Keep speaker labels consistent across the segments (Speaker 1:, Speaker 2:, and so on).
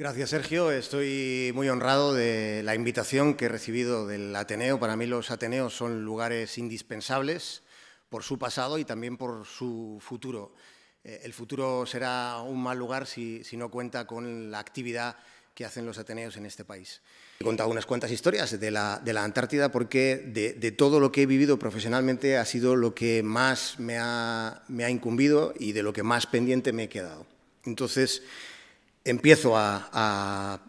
Speaker 1: Gracias, Sergio. Estoy muy honrado de la invitación que he recibido del Ateneo. Para mí los Ateneos son lugares indispensables por su pasado y también por su futuro. Eh, el futuro será un mal lugar si, no cuenta con la actividad que hacen los Ateneos en este país. He contado unas cuantas historias de la, de la Antártida porque de, todo lo que he vivido profesionalmente ha sido lo que más me ha, me ha incumbido y de lo que más pendiente me he quedado. Entonces, empiezo a,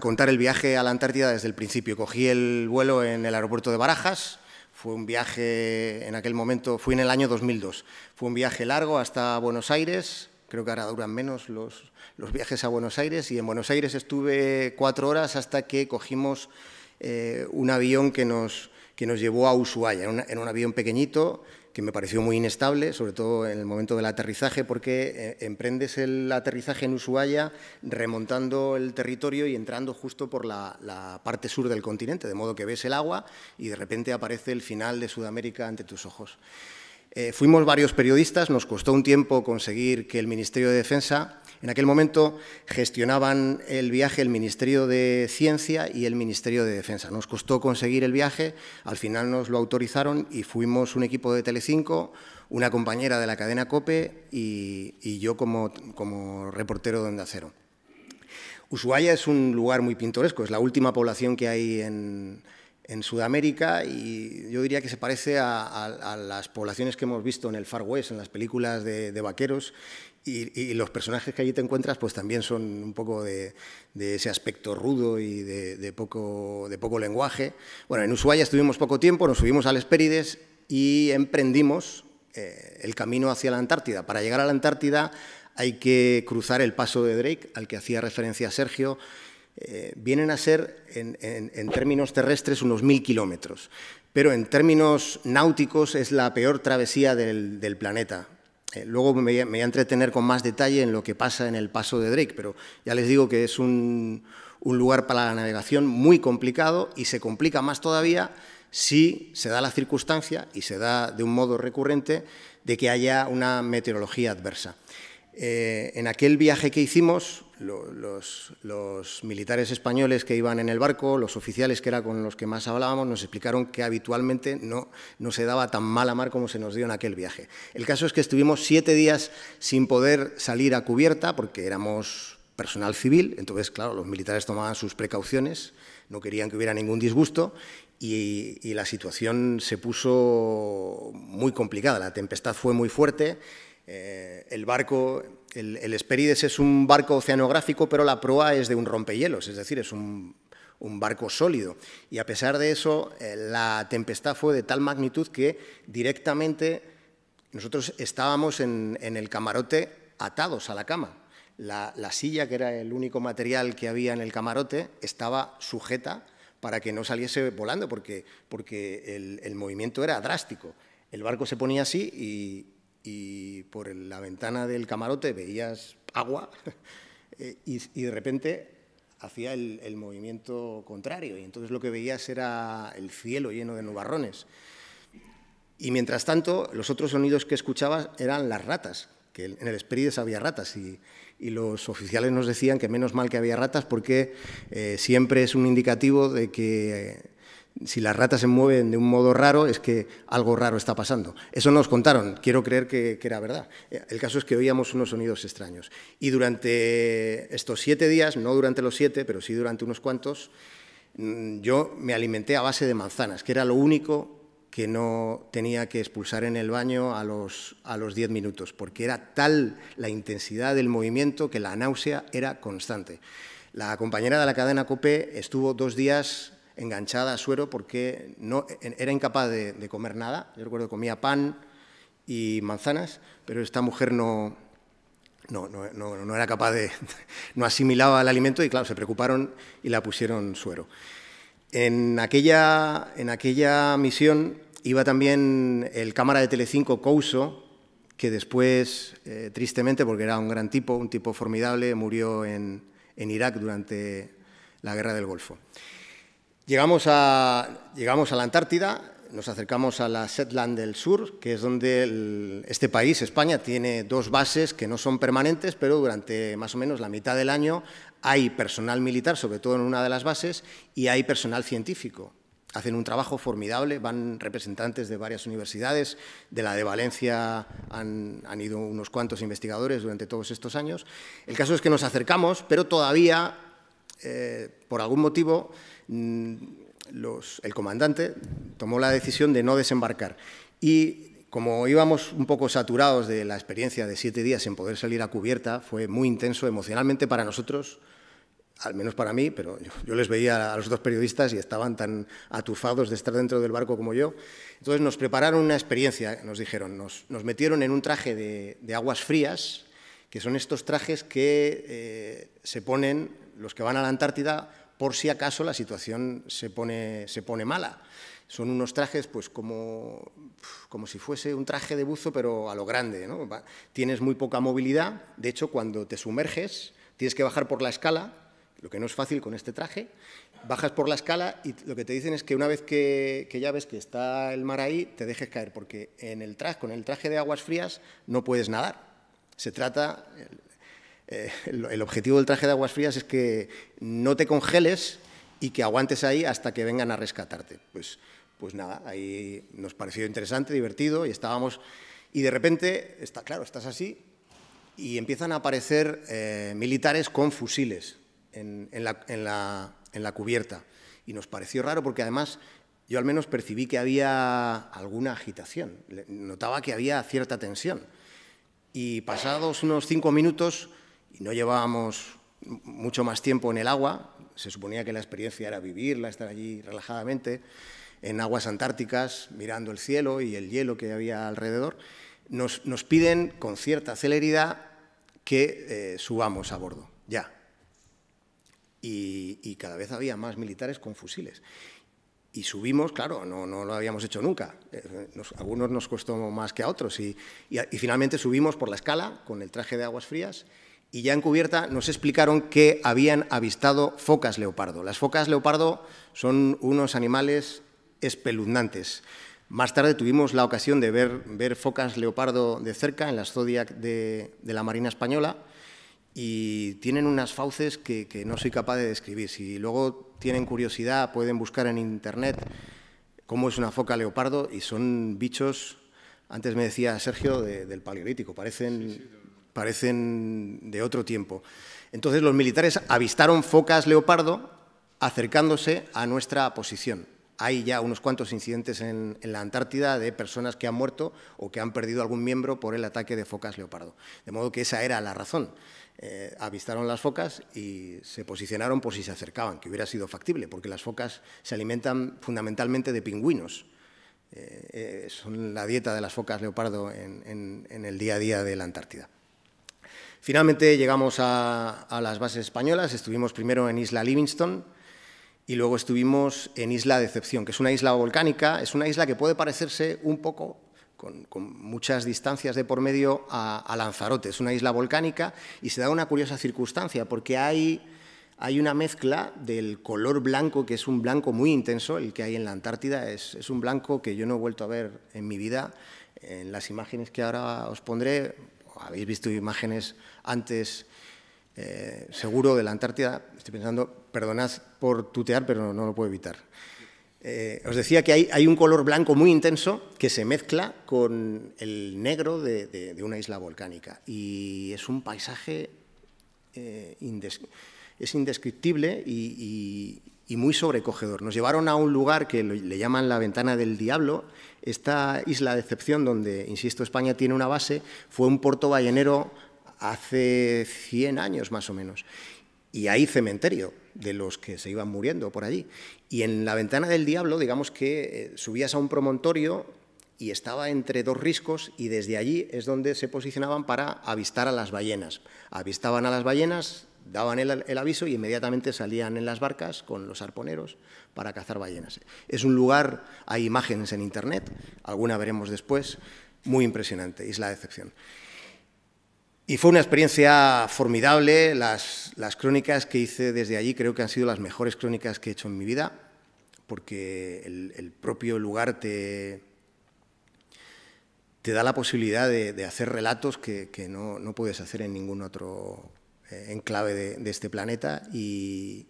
Speaker 1: contar el viaje a la Antártida desde el principio. Cogí el vuelo en el aeropuerto de Barajas, fue un viaje, en aquel momento, Fui en el año 2002, fue un viaje largo hasta Buenos Aires, creo que ahora duran menos los, viajes a Buenos Aires, y en Buenos Aires estuve cuatro horas hasta que cogimos eh, un avión que nos, que nos llevó a Ushuaia, en un avión pequeñito, que me pareció muy inestable, sobre todo en el momento del aterrizaje, porque eh, emprendes el aterrizaje en Ushuaia remontando el territorio y entrando justo por la, parte sur del continente, de modo que ves el agua y de repente aparece el final de Sudamérica ante tus ojos. Eh, fuimos varios periodistas, nos costó un tiempo conseguir que el Ministerio de Defensa en aquel momento gestionaban el viaje el Ministerio de Ciencia y el Ministerio de Defensa. Nos costó conseguir el viaje, al final nos lo autorizaron y fuimos un equipo de Telecinco, una compañera de la cadena COPE y, yo como, reportero de Onda Cero. Ushuaia es un lugar muy pintoresco, es la última población que hay en, Sudamérica y yo diría que se parece a, las poblaciones que hemos visto en el Far West, en las películas de vaqueros y, los personajes que allí te encuentras pues también son un poco de, ese aspecto rudo y de, poco, lenguaje. Bueno, en Ushuaia estuvimos poco tiempo, nos subimos al Espérides y emprendimos eh, el camino hacia la Antártida. Para llegar a la Antártida hay que cruzar el paso de Drake, al que hacía referencia Sergio. Eh, vienen a ser, en, términos terrestres, unos mil kilómetros, pero en términos náuticos es la peor travesía del planeta eh, luego me, voy a entretener con más detalle en lo que pasa en el paso de Drake, pero ya les digo que es un, lugar para la navegación muy complicado y se complica más todavía si se da la circunstancia, y se da de un modo recurrente, de que haya una meteorología adversa. Eh, en aquel viaje que hicimos, los, militares españoles que iban en el barco, los oficiales que era con los que más hablábamos, nos explicaron que habitualmente no, no se daba tan mala mar como se nos dio en aquel viaje. El caso es que estuvimos siete días sin poder salir a cubierta porque éramos personal civil, entonces, claro, los militares tomaban sus precauciones, no querían que hubiera ningún disgusto y, la situación se puso muy complicada. La tempestad fue muy fuerte, eh, el barco el, el Esperides es un barco oceanográfico, pero la proa es de un rompehielos, es decir, es un, barco sólido. Y a pesar de eso, eh, la tempestad fue de tal magnitud que directamente nosotros estábamos en, el camarote atados a la cama. La, silla, que era el único material que había en el camarote, estaba sujeta para que no saliese volando, porque, porque el movimiento era drástico. El barco se ponía así y, y por la ventana del camarote veías agua eh, y, de repente hacía el, movimiento contrario y entonces lo que veías era el cielo lleno de nubarrones. Y mientras tanto, los otros sonidos que escuchabas eran las ratas, que en el Esperides había ratas y, los oficiales nos decían que menos mal que había ratas porque eh, siempre es un indicativo de que eh, si las ratas se mueven de un modo raro es que algo raro está pasando. Eso nos contaron, quiero creer que, era verdad. Eh, el caso es que oíamos unos sonidos extraños. Y durante estos siete días, no durante los siete, pero sí durante unos cuantos, mm, yo me alimenté a base de manzanas, que era lo único que no tenía que expulsar en el baño a los, a los diez minutos, porque era tal la intensidad del movimiento que la náusea era constante. La compañera de la cadena copé estuvo dos días enganchada a suero porque no, era incapaz de, comer nada. Yo recuerdo que comía pan y manzanas, pero esta mujer no, no, era capaz de, no asimilaba el alimento y claro, se preocuparon y la pusieron suero. En aquella, en aquella misión iba también el cámara de Telecinco Couso, que después, eh, tristemente, porque era un gran tipo, un tipo formidable, murió en, en Irak durante la guerra del Golfo. Llegamos a, llegamos a la Antártida, nos acercamos a la Shetland del Sur, que es donde este país, España, tiene dos bases que no son permanentes, pero durante más o menos la mitad del año hay personal militar, sobre todo en una de las bases, y hay personal científico. Hacen un trabajo formidable, van representantes de varias universidades, de la de Valencia han, ido unos cuantos investigadores durante todos estos años. El caso es que nos acercamos, pero todavía, eh, por algún motivo, Mm, el comandante tomó la decisión de no desembarcar. Y como íbamos un poco saturados de la experiencia de siete días sin poder salir a cubierta, fue muy intenso emocionalmente para nosotros, al menos para mí, pero yo, les veía a los dos periodistas y estaban tan atufados de estar dentro del barco como yo. Entonces nos prepararon una experiencia, nos dijeron, nos, metieron en un traje de, aguas frías, que son estos trajes que eh, se ponen los que van a la Antártida por si acaso la situación se pone, se pone mala. Son unos trajes pues como, como si fuese un traje de buzo, pero a lo grande. ¿no? Tienes muy poca movilidad, de hecho cuando te sumerges tienes que bajar por la escala, lo que no es fácil con este traje, bajas por la escala y lo que te dicen es que una vez que, que, ya ves que está el mar ahí, te dejes caer, porque en el traje, con el traje de aguas frías no puedes nadar. Se trata, eh, el, objetivo del traje de aguas frías es que no te congeles y que aguantes ahí hasta que vengan a rescatarte. Pues, pues nada, ahí nos pareció interesante, divertido y estábamos... Y de repente, está claro, estás así y empiezan a aparecer eh, militares con fusiles en, la, en la cubierta. Y nos pareció raro porque además yo al menos percibí que había alguna agitación, notaba que había cierta tensión. Y pasados unos cinco minutos y no llevábamos mucho más tiempo en el agua, se suponía que la experiencia era vivirla, estar allí relajadamente, en aguas antárticas, mirando el cielo y el hielo que había alrededor, nos, piden con cierta celeridad que eh, subamos a bordo, ya. Y, cada vez había más militares con fusiles. Y subimos, claro, no, no lo habíamos hecho nunca. Eh, algunos nos costó más que a otros. y finalmente subimos por la escala con el traje de aguas frías y ya en cubierta nos explicaron que habían avistado focas leopardo. Las focas leopardo son unos animales espeluznantes. Más tarde tuvimos la ocasión de ver, focas leopardo de cerca en la Zodiac de, la Marina Española y tienen unas fauces que, no soy capaz de describir. Si luego tienen curiosidad, pueden buscar en internet cómo es una foca leopardo y son bichos, antes me decía Sergio, del Paleolítico, parecen parecen de otro tiempo. Entonces los militares avistaron focas leopardo acercándose a nuestra posición. Hay ya unos cuantos incidentes en, la Antártida de personas que han muerto o que han perdido algún miembro por el ataque de focas leopardo. De modo que esa era la razón. Eh, avistaron las focas y se posicionaron por si se acercaban, que hubiera sido factible, porque las focas se alimentan fundamentalmente de pingüinos. Eh, eh, son la dieta de las focas leopardo en el día a día de la Antártida. Finalmente llegamos a, las bases españolas, estuvimos primero en Isla Livingston y luego estuvimos en Isla Decepción, que es una isla volcánica, es una isla que puede parecerse un poco con, muchas distancias de por medio a, Lanzarote. Es una isla volcánica y se da una curiosa circunstancia porque hay, hay, una mezcla del color blanco, que es un blanco muy intenso, el que hay en la Antártida, es, es, un blanco que yo no he vuelto a ver en mi vida. En las imágenes que ahora os pondré, habéis visto imágenes antes, eh, seguro, de la Antártida. Estoy pensando, perdonad por tutear, pero no, lo puedo evitar. Eh, os decía que hay, un color blanco muy intenso que se mezcla con el negro de, una isla volcánica y es un paisaje eh, es indescriptible y, muy sobrecogedor. Nos llevaron a un lugar que le llaman la ventana del diablo. Esta isla de excepción donde, insisto, España tiene una base, fue un puerto ballenero hace 100 años más o menos. Y hay cementerio de los que se iban muriendo por allí. Y en la ventana del diablo, digamos que eh, subías a un promontorio y estaba entre dos riscos y desde allí es donde se posicionaban para avistar a las ballenas. Avistaban a las ballenas, daban el, el, aviso y inmediatamente salían en las barcas con los arponeros para cazar ballenas. Es un lugar, hay imágenes en internet, alguna veremos después, muy impresionante, Isla de Excepción. Y fue una experiencia formidable. Las, crónicas que hice desde allí creo que han sido las mejores crónicas que he hecho en mi vida, porque el, propio lugar te, da la posibilidad de, hacer relatos que, no, puedes hacer en ningún otro eh, enclave de, este planeta. y,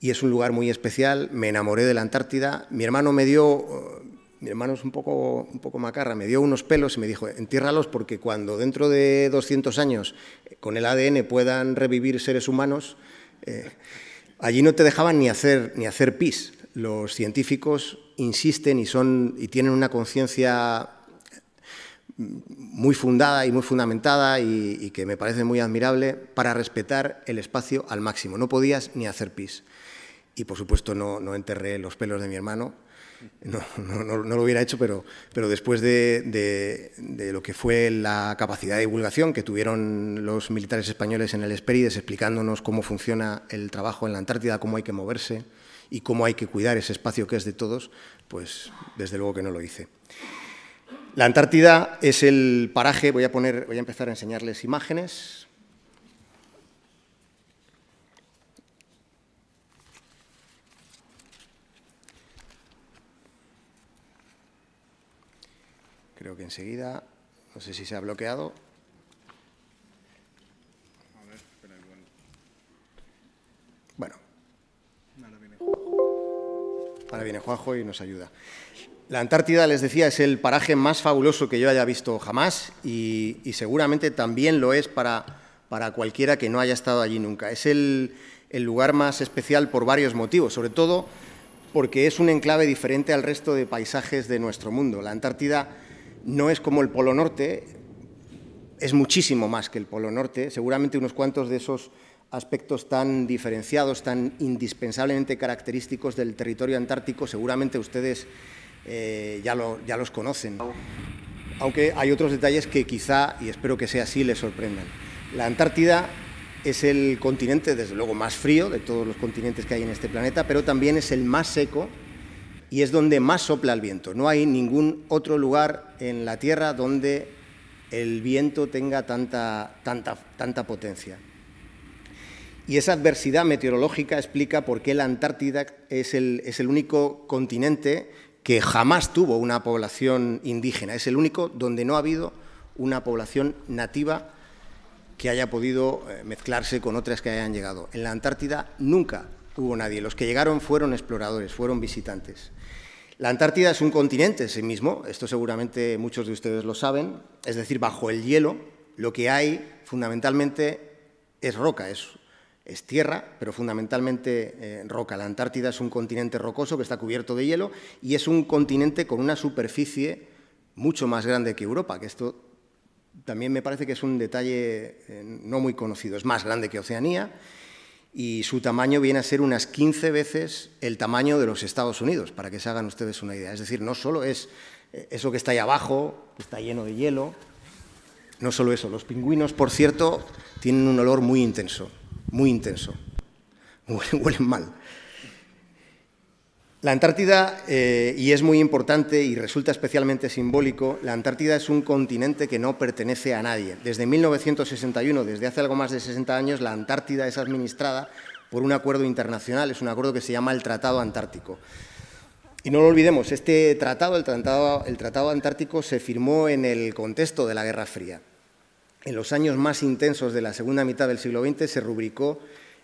Speaker 1: es un lugar muy especial. Me enamoré de la Antártida. Mi hermano me dio mi hermano es un poco, un poco macarra, me dio unos pelos y me dijo, entiérralos porque cuando dentro de 200 años eh, con el ADN puedan revivir seres humanos, eh, allí no te dejaban ni hacer, ni hacer pis. Los científicos insisten y, son, y tienen una conciencia mm, muy fundada y muy fundamentada y, y, que me parece muy admirable para respetar el espacio al máximo. No podías ni hacer pis. Y por supuesto no, no enterré los pelos de mi hermano, no, no, no, lo hubiera hecho, pero, pero después de, de, lo que fue la capacidad de divulgación que tuvieron los militares españoles en el Esperides explicándonos cómo funciona el trabajo en la Antártida, cómo hay que moverse y cómo hay que cuidar ese espacio que es de todos, pues desde luego que no lo hice. La Antártida es el paraje, voy a, poner, voy a empezar a enseñarles imágenes, Creo que enseguida, no sé si se ha bloqueado. Bueno. Ahora viene Juanjo y nos ayuda. La Antártida, les decía, es el paraje más fabuloso que yo haya visto jamás y, seguramente también lo es para, para, cualquiera que no haya estado allí nunca. Es el, el lugar más especial por varios motivos, sobre todo porque es un enclave diferente al resto de paisajes de nuestro mundo. La Antártida no es como el Polo Norte, es muchísimo más que el Polo Norte. Seguramente unos cuantos de esos aspectos tan diferenciados, tan indispensablemente característicos del territorio antártico, seguramente ustedes eh, ya los conocen. Aunque hay otros detalles que quizá, y espero que sea así, les sorprendan. La Antártida es el continente, desde luego, más frío de todos los continentes que hay en este planeta, pero también es el más seco y es donde más sopla el viento. No hay ningún otro lugar en la Tierra donde el viento tenga tanta, potencia. Y esa adversidad meteorológica explica por qué la Antártida es el, es el único continente que jamás tuvo una población indígena. Es el único donde no ha habido una población nativa que haya podido eh, mezclarse con otras que hayan llegado. En la Antártida nunca hubo nadie. Los que llegaron fueron exploradores, fueron visitantes. La Antártida es un continente en sí mismo, esto seguramente muchos de ustedes lo saben, es decir, bajo el hielo lo que hay fundamentalmente es roca, es, tierra, pero fundamentalmente eh, roca. La Antártida es un continente rocoso que está cubierto de hielo y es un continente con una superficie mucho más grande que Europa, que esto también me parece que es un detalle eh, no muy conocido. Es más grande que Oceanía y su tamaño viene a ser unas 15 veces el tamaño de los Estados Unidos, para que se hagan ustedes una idea. Es decir, no solo es eh, eso que está ahí abajo, que está lleno de hielo, no solo eso, los pingüinos, por cierto, tienen un olor muy intenso, muy intenso, huelen mal. La Antártida, eh, y es muy importante y resulta especialmente simbólico, la Antártida es un continente que no pertenece a nadie. Desde 1961, desde hace algo más de 60 años, la Antártida es administrada por un acuerdo internacional, es un acuerdo que se llama el Tratado Antártico. Y no lo olvidemos, este tratado, el Tratado, el tratado Antártico, se firmó en el contexto de la Guerra Fría. En los años más intensos de la segunda mitad del siglo XX se rubricó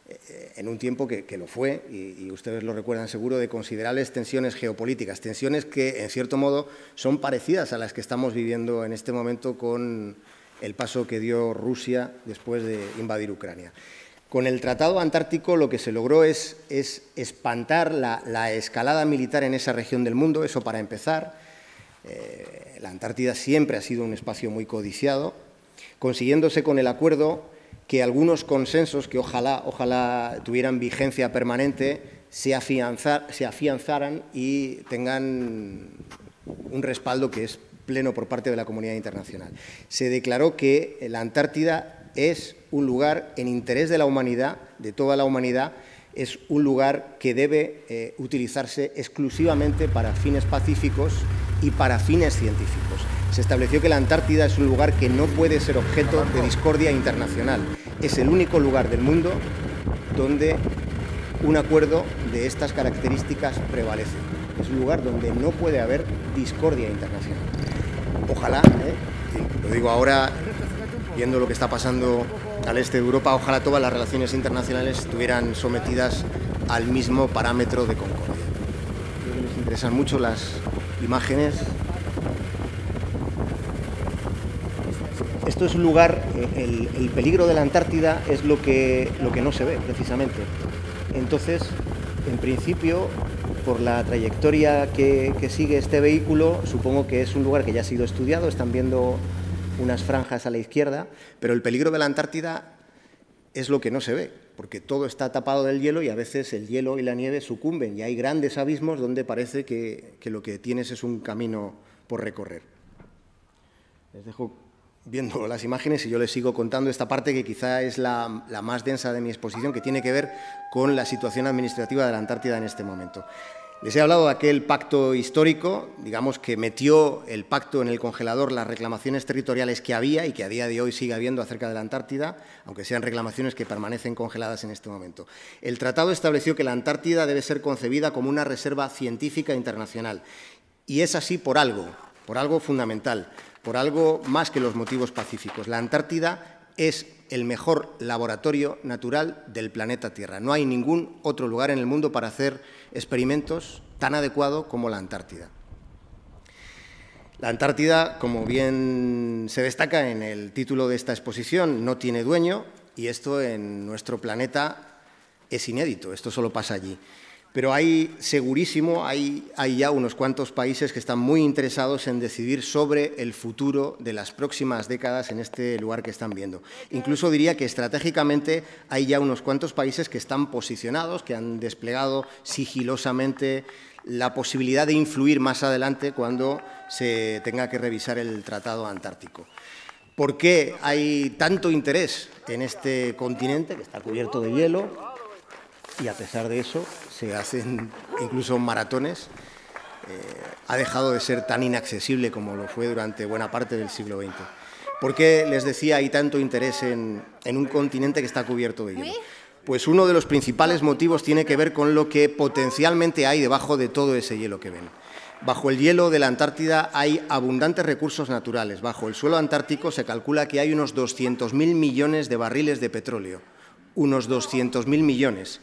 Speaker 1: eh, en un tiempo que, lo fue, y, ustedes lo recuerdan seguro, de considerables tensiones geopolíticas, tensiones que, en cierto modo, son parecidas a las que estamos viviendo en este momento con el paso que dio Rusia después de invadir Ucrania. Con el Tratado Antártico lo que se logró es, es espantar la, escalada militar en esa región del mundo, eso para empezar. Eh, la Antártida siempre ha sido un espacio muy codiciado, consiguiéndose con el acuerdo que algunos consensos que ojalá, ojalá tuvieran vigencia permanente se, afianzaran y tengan un respaldo que es pleno por parte de la comunidad internacional. Se declaró que la Antártida es un lugar en interés de la humanidad, de toda la humanidad, es un lugar que debe eh, utilizarse exclusivamente para fines pacíficos y para fines científicos se estableció que la Antártida es un lugar que no puede ser objeto de discordia internacional. Es el único lugar del mundo donde un acuerdo de estas características prevalece. Es un lugar donde no puede haber discordia internacional. Ojalá, ¿eh? lo digo ahora, viendo lo que está pasando al este de Europa, ojalá todas las relaciones internacionales estuvieran sometidas al mismo parámetro de concordia. Nos interesan mucho las imágenes esto es un lugar, eh, el, peligro de la Antártida es lo que, lo que no se ve precisamente. Entonces, en principio, por la trayectoria que, sigue este vehículo, supongo que es un lugar que ya ha sido estudiado, están viendo unas franjas a la izquierda, pero el peligro de la Antártida es lo que no se ve, porque todo está tapado del hielo y a veces el hielo y la nieve sucumben y hay grandes abismos donde parece que, que lo que tienes es un camino por recorrer. Les dejo viendo las imágenes y yo les sigo contando esta parte que quizá es la, más densa de mi exposición, que tiene que ver con la situación administrativa de la Antártida en este momento. Les he hablado de aquel pacto histórico, digamos que metió el pacto en el congelador las reclamaciones territoriales que había y que a día de hoy sigue habiendo acerca de la Antártida, aunque sean reclamaciones que permanecen congeladas en este momento. El tratado estableció que la Antártida debe ser concebida como una reserva científica internacional y es así por algo, por algo fundamental por algo más que los motivos pacíficos. La Antártida es el mejor laboratorio natural del planeta Tierra. No hay ningún otro lugar en el mundo para hacer experimentos tan adecuado como la Antártida. La Antártida, como bien se destaca en el título de esta exposición, no tiene dueño y esto en nuestro planeta es inédito, esto solo pasa allí pero hay segurísimo, hay, ya unos cuantos países que están muy interesados en decidir sobre el futuro de las próximas décadas en este lugar que están viendo. Incluso diría que estratégicamente hay ya unos cuantos países que están posicionados, que han desplegado sigilosamente la posibilidad de influir más adelante cuando se tenga que revisar el Tratado Antártico. ¿Por qué hay tanto interés en este continente, que está cubierto de hielo, y a pesar de eso se hacen incluso maratones. Eh, ha dejado de ser tan inaccesible como lo fue durante buena parte del siglo XX. ¿Por qué les decía hay tanto interés en, en un continente que está cubierto de hielo? Pues uno de los principales motivos tiene que ver con lo que potencialmente hay debajo de todo ese hielo que ven. Bajo el hielo de la Antártida hay abundantes recursos naturales. Bajo el suelo antártico se calcula que hay unos 200.000 millones de barriles de petróleo. Unos 200.000 millones.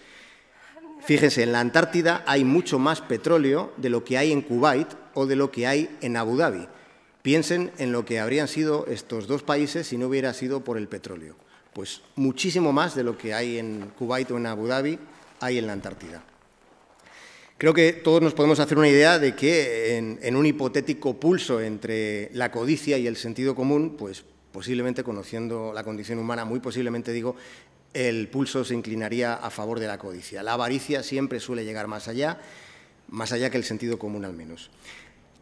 Speaker 1: Fíjense, en la Antártida hay mucho más petróleo de lo que hay en Kuwait o de lo que hay en Abu Dhabi. Piensen en lo que habrían sido estos dos países si no hubiera sido por el petróleo. Pues muchísimo más de lo que hay en Kuwait o en Abu Dhabi hay en la Antártida. Creo que todos nos podemos hacer una idea de que en, un hipotético pulso entre la codicia y el sentido común, pues posiblemente conociendo la condición humana, muy posiblemente digo, el pulso se inclinaría a favor de la codicia. La avaricia siempre suele llegar más allá, más allá que el sentido común al menos.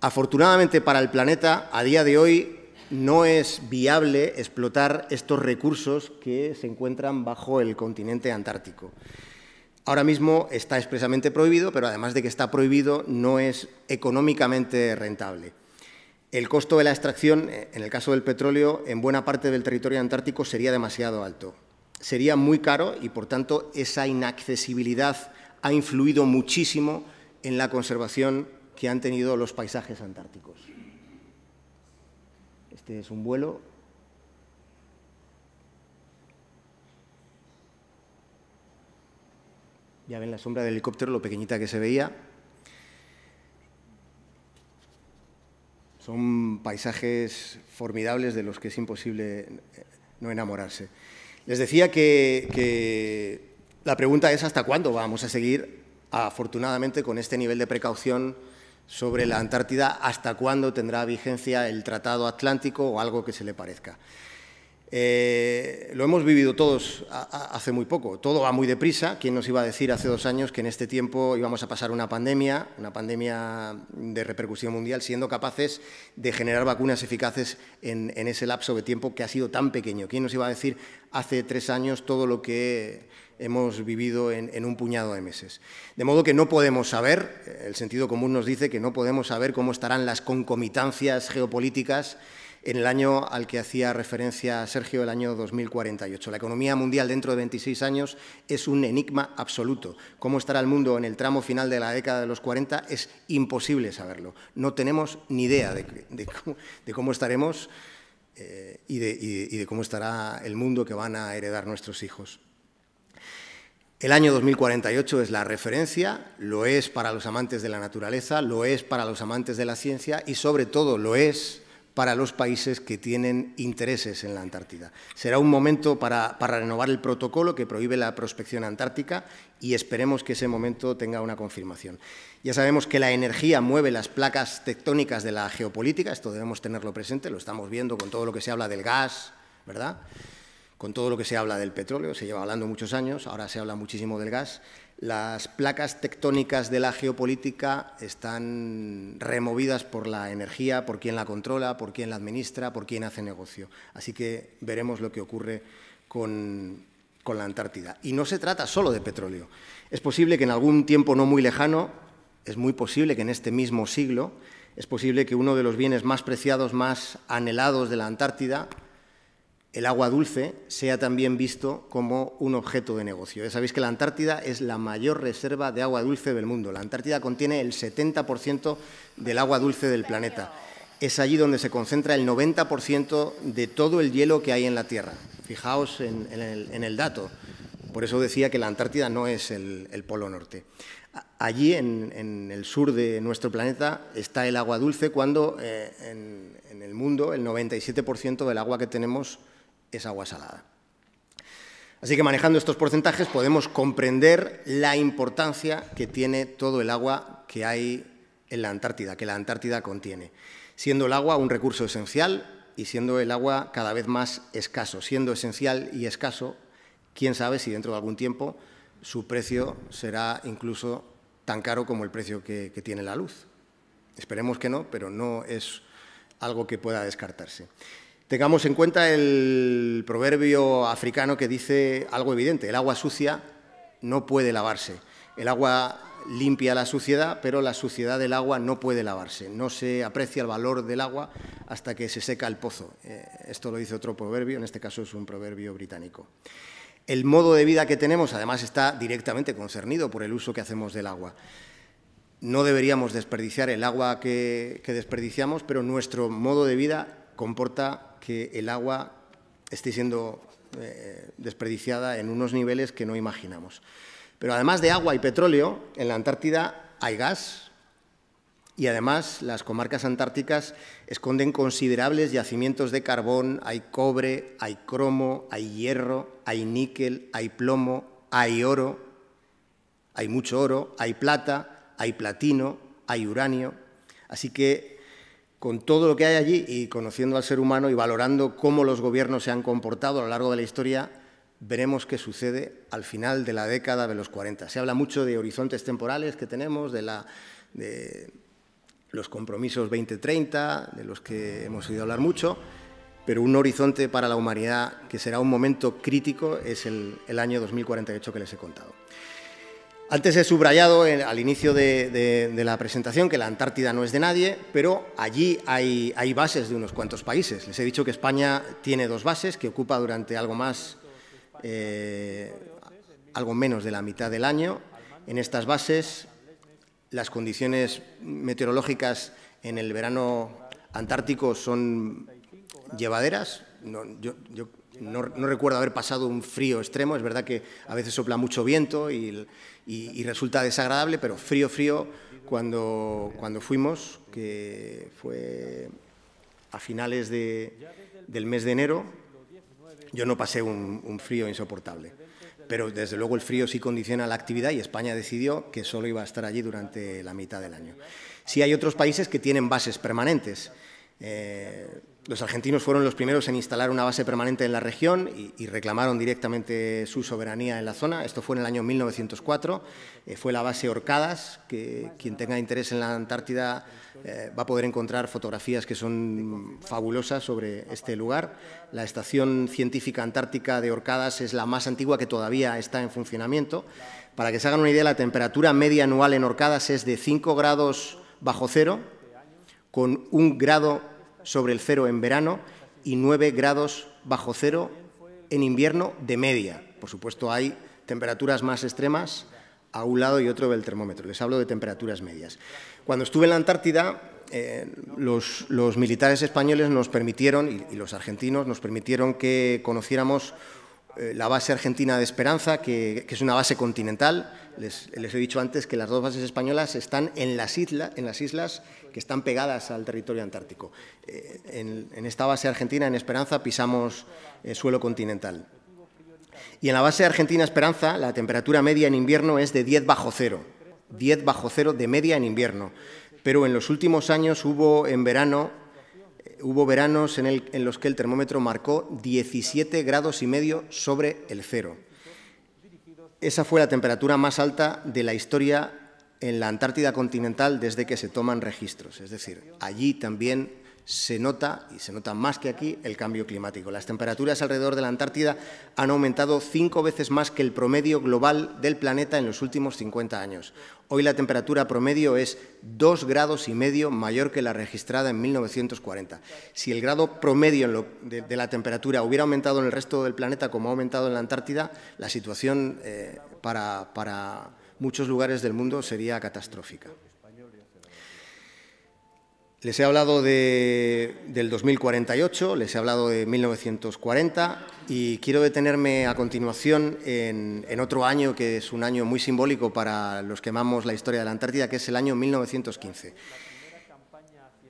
Speaker 1: Afortunadamente para el planeta, a día de hoy no es viable explotar estos recursos que se encuentran bajo el continente antártico. Ahora mismo está expresamente prohibido, pero además de que está prohibido, no es económicamente rentable. El costo de la extracción, eh, en el caso del petróleo, en buena parte del territorio antártico sería demasiado alto sería muy caro y, por tanto, esa inaccesibilidad ha influido muchísimo en la conservación que han tenido los paisajes antárticos. Este es un vuelo. Ya ven la sombra del helicóptero, lo pequeñita que se veía. Son paisajes formidables de los que es imposible eh, no enamorarse. Les decía que, que la pregunta es hasta cuándo vamos a seguir, afortunadamente, con este nivel de precaución sobre la Antártida, hasta cuándo tendrá vigencia el Tratado Atlántico o algo que se le parezca. Eh, lo hemos vivido todos hace muy poco. Todo va muy deprisa. ¿Quién nos iba a decir hace dos años que en este tiempo íbamos a pasar una pandemia, una pandemia de repercusión mundial, siendo capaces de generar vacunas eficaces en, ese lapso de tiempo que ha sido tan pequeño? ¿Quién nos iba a decir hace tres años todo lo que hemos vivido en, un puñado de meses. De modo que no podemos saber, el sentido común nos dice que no podemos saber cómo estarán las concomitancias geopolíticas en el año al que hacía referencia Sergio, el año 2048. La economía mundial dentro de 26 años es un enigma absoluto. Cómo estará el mundo en el tramo final de la década de los 40 es imposible saberlo. No tenemos ni idea de, cómo, estaremos eh, y, de, y de cómo estará el mundo que van a heredar nuestros hijos. El año 2048 es la referencia, lo es para los amantes de la naturaleza, lo es para los amantes de la ciencia y sobre todo lo es para los países que tienen intereses en la Antártida. Será un momento para, renovar el protocolo que prohíbe la prospección antártica y esperemos que ese momento tenga una confirmación. Ya sabemos que la energía mueve las placas tectónicas de la geopolítica, esto debemos tenerlo presente, lo estamos viendo con todo lo que se habla del gas, ¿verdad? Con todo lo que se habla del petróleo, se lleva hablando muchos años, ahora se habla muchísimo del gas. Las placas tectónicas de la geopolítica están removidas por la energía, por quien la controla, por quien la administra, por quien hace negocio. Así que veremos lo que ocurre con, con la Antártida. Y no se trata solo de petróleo. Es posible que en algún tiempo no muy lejano, es muy posible que en este mismo siglo, es posible que uno de los bienes más preciados, más anhelados de la Antártida, el agua dulce sea también visto como un objeto de negocio. Ya sabéis que la Antártida es la mayor reserva de agua dulce del mundo. La Antártida contiene el 70% del agua dulce del planeta. Es allí donde se concentra el 90% de todo el hielo que hay en la Tierra. Fijaos en, el, dato. Por eso decía que la Antártida no es el, Polo Norte. Allí, en, el sur de nuestro planeta, está el agua dulce cuando eh, en, el mundo el 97% del agua que tenemos es agua salada. Así que manejando estos porcentajes podemos comprender la importancia que tiene todo el agua que hay en la Antártida, que la Antártida contiene, siendo el agua un recurso esencial y siendo el agua cada vez más escaso, siendo esencial y escaso, quién sabe si dentro de algún tiempo su precio será incluso tan caro como el precio que, que tiene la luz. Esperemos que no, pero no es algo que pueda descartarse. Tengamos en cuenta el proverbio africano que dice algo evidente, el agua sucia no puede lavarse. El agua limpia la suciedad, pero la suciedad del agua no puede lavarse. No se aprecia el valor del agua hasta que se seca el pozo. Eh, esto lo dice otro proverbio, en este caso es un proverbio británico. El modo de vida que tenemos, además, está directamente concernido por el uso que hacemos del agua. No deberíamos desperdiciar el agua que, que desperdiciamos, pero nuestro modo de vida comporta que el agua esté siendo eh, desperdiciada en unos niveles que no imaginamos. Pero además de agua y petróleo, en la Antártida hay gas y además las comarcas antárticas esconden considerables yacimientos de carbón, hay cobre, hay cromo, hay hierro, hay níquel, hay plomo, hay oro, hay mucho oro, hay plata, hay platino, hay uranio. Así que con todo lo que hay allí y conociendo al ser humano y valorando cómo los gobiernos se han comportado a lo largo de la historia, veremos qué sucede al final de la década de los 40. Se habla mucho de horizontes temporales que tenemos, de, los compromisos 2030, de los que hemos oído hablar mucho, pero un horizonte para la humanidad que será un momento crítico es el año 2048 que les he contado. Antes he subrayado eh, al inicio de, la presentación que la Antártida no es de nadie, pero allí hay, bases de unos cuantos países. Les he dicho que España tiene dos bases, que ocupa durante algo más, eh, algo menos de la mitad del año. En estas bases, las condiciones meteorológicas en el verano antártico son llevaderas. yo, no, recuerdo haber pasado un frío extremo, es verdad que a veces sopla mucho viento y, resulta desagradable, pero frío, frío, cuando, cuando fuimos, que fue a finales del mes de enero, yo no pasé un, frío insoportable pero desde luego el frío sí condiciona la actividad y España decidió que solo iba a estar allí durante la mitad del año. Sí hay otros países que tienen bases permanentes. Eh, los argentinos fueron los primeros en instalar una base permanente en la región y, reclamaron directamente su soberanía en la zona. Esto fue en el año 1904. Eh, fue la base Orcadas, que quien tenga interés en la Antártida eh, va a poder encontrar fotografías que son fabulosas sobre este lugar. La Estación Científica Antártica de Orcadas es la más antigua que todavía está en funcionamiento. Para que se hagan una idea, la temperatura media anual en Orcadas es de 5 grados bajo cero, con un grado sobre el cero en verano y 9 grados bajo cero en invierno de media. Por supuesto, hay temperaturas más extremas a un lado y otro del termómetro. Les hablo de temperaturas medias. Cuando estuve en la Antártida, eh, los, militares españoles nos permitieron, y, y los argentinos, nos permitieron que conociéramos eh, la base argentina de Esperanza, que, es una base continental. Les, he dicho antes que las dos bases españolas están en las, en las islas que están pegadas al territorio antártico. Eh, en, esta base argentina, en Esperanza, pisamos eh, suelo continental. Y en la base argentina Esperanza, la temperatura media en invierno es de 10 bajo cero. 10 bajo cero de media en invierno. Pero en los últimos años hubo en verano Hubo veranos en, los que el termómetro marcó 17 grados y medio sobre el cero. Esa fue la temperatura más alta de la historia en la Antártida continental desde que se toman registros. Es decir, allí también se nota, y se nota más que aquí, el cambio climático. Las temperaturas alrededor de la Antártida han aumentado cinco veces más que el promedio global del planeta en los últimos 50 años. Hoy la temperatura promedio es dos grados y medio mayor que la registrada en 1940. Si el grado promedio de, la temperatura hubiera aumentado en el resto del planeta como ha aumentado en la Antártida, la situación eh, para muchos lugares del mundo sería catastrófica. Les he hablado del 2048, les he hablado de 1940 y quiero detenerme a continuación en, en, otro año que es un año muy simbólico para los que amamos la historia de la Antártida, que es el año 1915.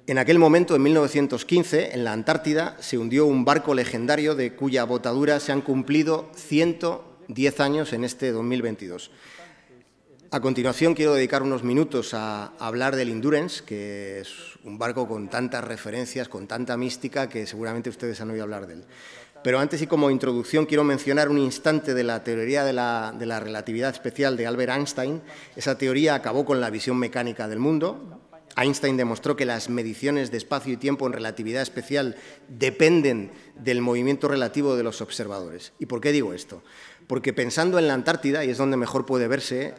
Speaker 1: En aquel momento, en 1915, en la Antártida se hundió un barco legendario de cuya botadura se han cumplido 110 años en este 2022. A continuación quiero dedicar unos minutos a hablar del Endurance, que es un barco con tantas referencias, con tanta mística, que seguramente ustedes han oído hablar de él. Pero antes y como introducción quiero mencionar un instante de la teoría de la, de la relatividad especial de Albert Einstein. Esa teoría acabó con la visión mecánica del mundo. Einstein demostró que las mediciones de espacio y tiempo en relatividad especial dependen del movimiento relativo de los observadores. ¿Y por qué digo esto? Porque pensando en la Antártida, y es donde mejor puede verse,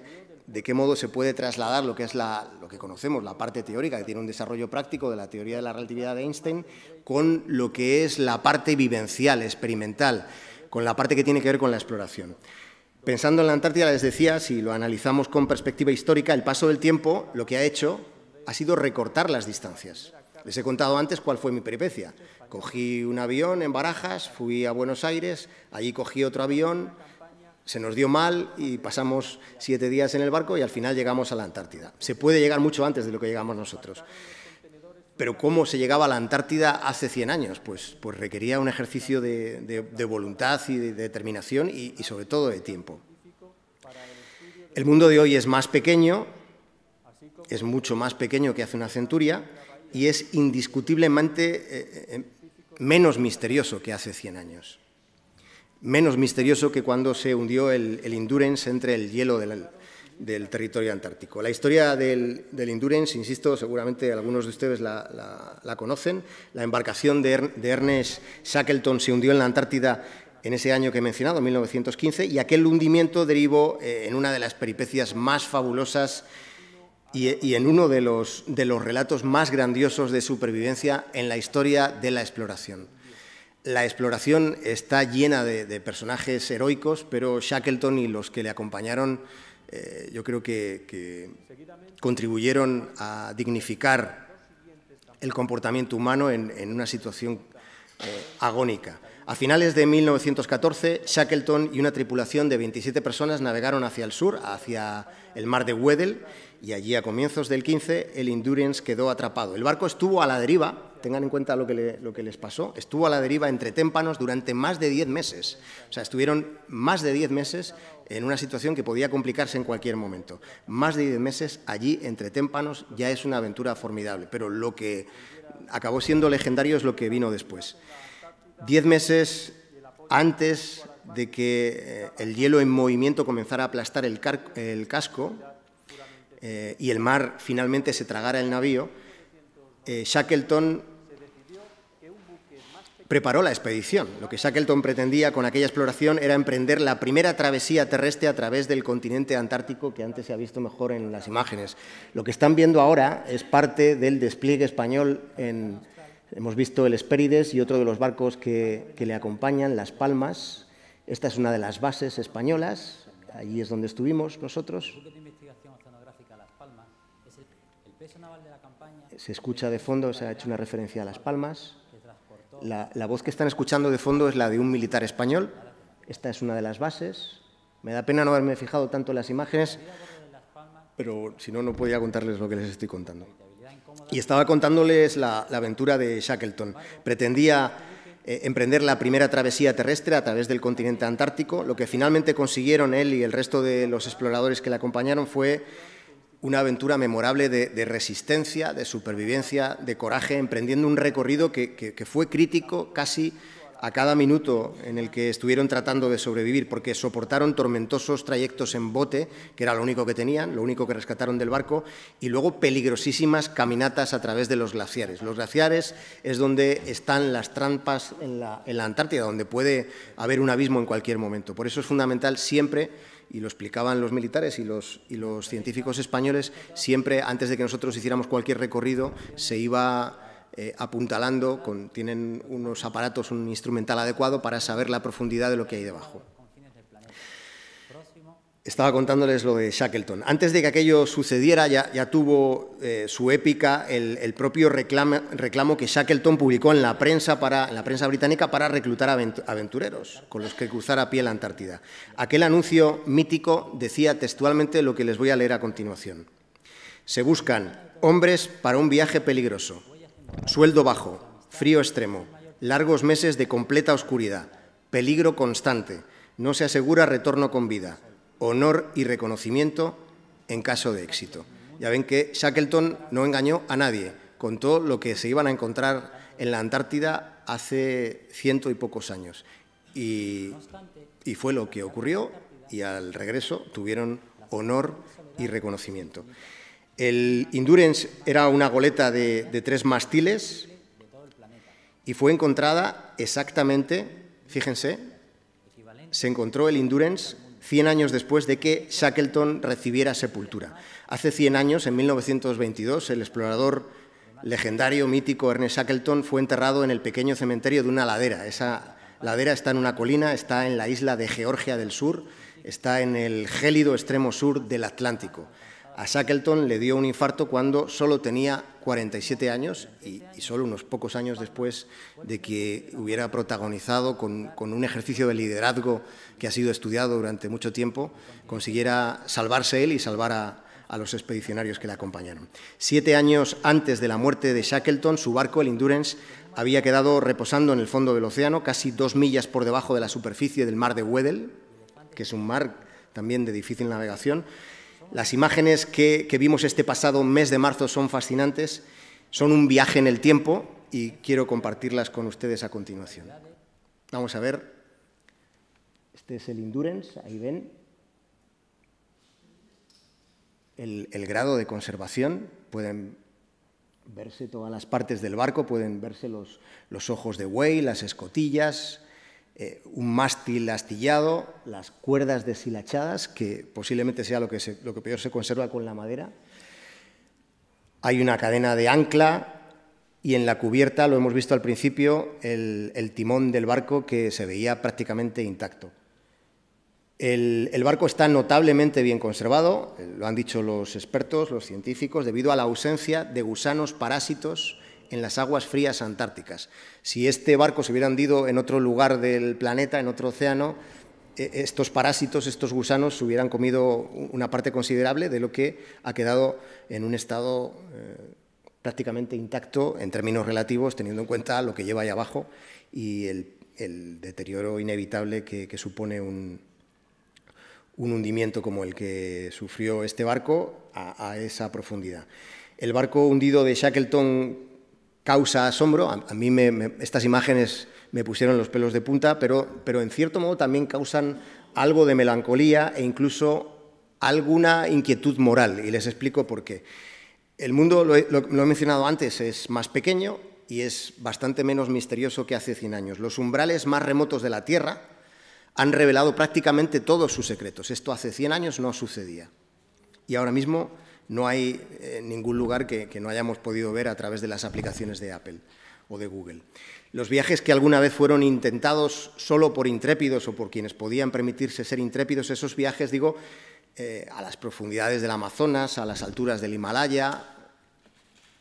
Speaker 1: de qué modo se puede trasladar lo que es lo que conocemos, la parte teórica, que tiene un desarrollo práctico de la teoría de la relatividad de Einstein, con lo que es la parte vivencial, experimental, con la parte que tiene que ver con la exploración. Pensando en la Antártida, les decía, si lo analizamos con perspectiva histórica, el paso del tiempo lo que ha hecho ha sido recortar las distancias. Les he contado antes cuál fue mi peripecia. Cogí un avión en Barajas, fui a Buenos Aires, allí cogí otro avión, se nos dio mal y pasamos siete días en el barco y al final llegamos a la Antártida. Se puede llegar mucho antes de lo que llegamos nosotros. Pero ¿cómo se llegaba a la Antártida hace 100 años? Pues, pues requería un ejercicio de, voluntad y de determinación y, sobre todo de tiempo. El mundo de hoy es más pequeño, es mucho más pequeño que hace una centuria y es indiscutiblemente eh, eh, menos misterioso que hace 100 años menos misterioso que cuando se hundió el, Endurance entre el hielo del, territorio antártico. La historia del, Endurance, insisto, seguramente algunos de ustedes la, conocen. La embarcación de, Ernest Shackleton se hundió en la Antártida en ese año que he mencionado, 1915, y aquel hundimiento derivó eh, en una de las peripecias más fabulosas y, eh, en uno de los relatos más grandiosos de supervivencia en la historia de la exploración. La exploración está llena de, personajes heroicos, pero Shackleton y los que le acompañaron eh, yo creo que, contribuyeron a dignificar el comportamiento humano en, una situación eh, agónica. A finales de 1914, Shackleton y una tripulación de 27 personas navegaron hacia el sur, hacia el mar de Weddell, y allí a comienzos del 15 el Endurance quedó atrapado. El barco estuvo a la deriva, tengan en cuenta lo que, les pasó, estuvo a la deriva entre témpanos durante más de 10 meses. O sea, estuvieron más de 10 meses en una situación que podía complicarse en cualquier momento. Más de 10 meses allí entre témpanos ya es una aventura formidable, pero lo que acabó siendo legendario es lo que vino después. Diez meses antes de que eh, el hielo en movimiento comenzara a aplastar el, casco eh, y el mar finalmente se tragara el navío, eh, Shackleton preparó la expedición. Lo que Shackleton pretendía con aquella exploración era emprender la primera travesía terrestre a través del continente antártico que antes se ha visto mejor en las imágenes. Lo que están viendo ahora es parte del despliegue español en, Hemos visto el Espérides y otro de los barcos que, le acompañan, Las Palmas. Esta es una de las bases españolas, ahí es donde estuvimos nosotros. Se escucha de fondo, se ha hecho una referencia a Las Palmas. La, la, voz que están escuchando de fondo es la de un militar español. Esta es una de las bases. Me da pena no haberme fijado tanto en las imágenes, pero si no, no podía contarles lo que les estoy contando y estaba contándoles la, aventura de Shackleton. Pretendía eh, emprender la primera travesía terrestre a través del continente antártico. Lo que finalmente consiguieron él y el resto de los exploradores que le acompañaron fue una aventura memorable de, resistencia, de supervivencia, de coraje, emprendiendo un recorrido que fue crítico, casi a cada minuto en el que estuvieron tratando de sobrevivir, porque soportaron tormentosos trayectos en bote, que era lo único que tenían, lo único que rescataron del barco, y luego peligrosísimas caminatas a través de los glaciares. Los glaciares es donde están las trampas en la, Antártida, donde puede haber un abismo en cualquier momento. Por eso es fundamental siempre y lo explicaban los militares y los, y los científicos españoles, siempre antes de que nosotros hiciéramos cualquier recorrido se iba eh, apuntalando, tienen unos aparatos, un instrumental adecuado para saber la profundidad de lo que hay debajo. Estaba contándoles lo de Shackleton. Antes de que aquello sucediera, ya, tuvo eh, su épica el, propio reclamo que Shackleton publicó en la, prensa para, en la prensa británica para reclutar aventureros con los que cruzar a pie la Antártida. Aquel anuncio mítico decía textualmente lo que les voy a leer a continuación. Se buscan hombres para un viaje peligroso Sueldo bajo, frío extremo, largos meses de completa oscuridad, peligro constante, no se asegura retorno con vida, honor y reconocimiento en caso de éxito. Ya ven que Shackleton no engañó a nadie, contó lo que se iban a encontrar en la Antártida hace ciento y pocos años. Y, y fue lo que ocurrió y al regreso tuvieron honor y reconocimiento. El Endurance era una goleta de, tres mástiles y fue encontrada exactamente, fíjense, se encontró el Endurance 100 años después de que Shackleton recibiera sepultura. Hace 100 años, en 1922, el explorador legendario, mítico Ernest Shackleton fue enterrado en el pequeño cementerio de una ladera. Esa ladera está en una colina, está en la isla de Georgia del Sur, está en el gélido extremo sur del Atlántico. A Shackleton le dio un infarto cuando solo tenía 47 años y, solo unos pocos años después de que hubiera protagonizado con, un ejercicio de liderazgo que ha sido estudiado durante mucho tiempo, consiguiera salvarse él y salvar a, a los expedicionarios que le acompañaron. Siete años antes de la muerte de Shackleton, su barco, el Endurance, había quedado reposando en el fondo del océano, casi dos millas por debajo de la superficie del mar de Weddell, que es un mar también de difícil navegación, las imágenes que, vimos este pasado mes de marzo son fascinantes, son un viaje en el tiempo y quiero compartirlas con ustedes a continuación. Vamos a ver. Este es el Endurance, ahí ven. El, grado de conservación, pueden verse todas las partes del barco, pueden verse los, los ojos de buey, las escotillas, eh, un mástil astillado, las cuerdas deshilachadas, que posiblemente sea lo que, lo que peor se conserva con la madera. Hay una cadena de ancla y en la cubierta, lo hemos visto al principio, el, timón del barco que se veía prácticamente intacto. el, barco está notablemente bien conservado, eh, lo han dicho los expertos, los científicos, debido a la ausencia de gusanos parásitos en las aguas frías antárticas. Si este barco se hubiera hundido en otro lugar del planeta, en otro océano, e, estos parásitos, estos gusanos, se hubieran comido una parte considerable de lo que ha quedado en un estado eh, prácticamente intacto en términos relativos, teniendo en cuenta lo que lleva ahí abajo y el, deterioro inevitable que, supone un, un, hundimiento como el que sufrió este barco a esa profundidad. El barco hundido de Shackleton causa asombro. A, mí estas imágenes me pusieron los pelos de punta, pero, en cierto modo también causan algo de melancolía e incluso alguna inquietud moral. Y les explico por qué. El mundo, lo he, mencionado antes, es más pequeño y es bastante menos misterioso que hace 100 años. Los umbrales más remotos de la Tierra han revelado prácticamente todos sus secretos. Esto hace 100 años no sucedía. Y ahora mismo no hay eh, ningún lugar que, no hayamos podido ver a través de las aplicaciones de Apple o de Google. Los viajes que alguna vez fueron intentados solo por intrépidos o por quienes podían permitirse ser intrépidos, esos viajes, digo, eh, a las profundidades del Amazonas, a las alturas del Himalaya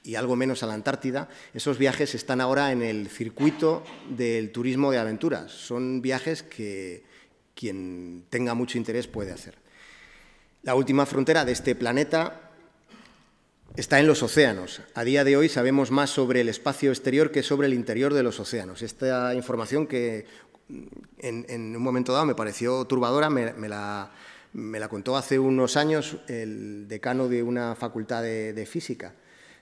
Speaker 1: y algo menos a la Antártida, esos viajes están ahora en el circuito del turismo de aventuras. Son viajes que quien tenga mucho interés puede hacer. La última frontera de este planeta está en los océanos. A día de hoy sabemos más sobre el espacio exterior que sobre el interior de los océanos. Esta información que mm, en, un momento dado me pareció turbadora, me, la, contó hace unos años el decano de una facultad de, física.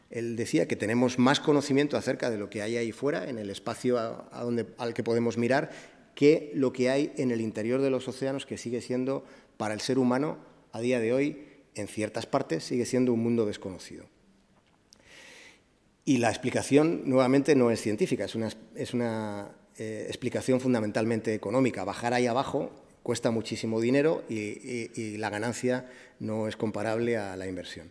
Speaker 1: Él decía que tenemos más conocimiento acerca de lo que hay ahí fuera, en el espacio donde, al que podemos mirar, que lo que hay en el interior de los océanos, que sigue siendo para el ser humano a día de hoy en ciertas partes sigue siendo un mundo desconocido. Y la explicación, nuevamente, no es científica, es una, eh, explicación fundamentalmente económica. Bajar ahí abajo cuesta muchísimo dinero y la ganancia no es comparable a la inversión.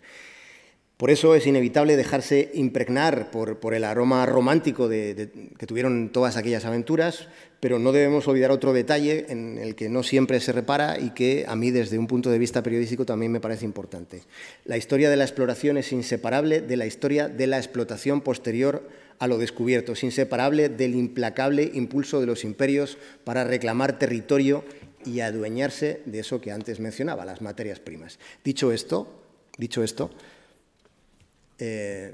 Speaker 1: Por eso es inevitable dejarse impregnar por, el aroma romántico que tuvieron todas aquellas aventuras, pero no debemos olvidar otro detalle en el que no siempre se repara y que a mí desde un punto de vista periodístico también me parece importante. La historia de la exploración es inseparable de la historia de la explotación posterior a lo descubierto, es inseparable del implacable impulso de los imperios para reclamar territorio y adueñarse de eso que antes mencionaba, las materias primas. Dicho esto, dicho esto, eh,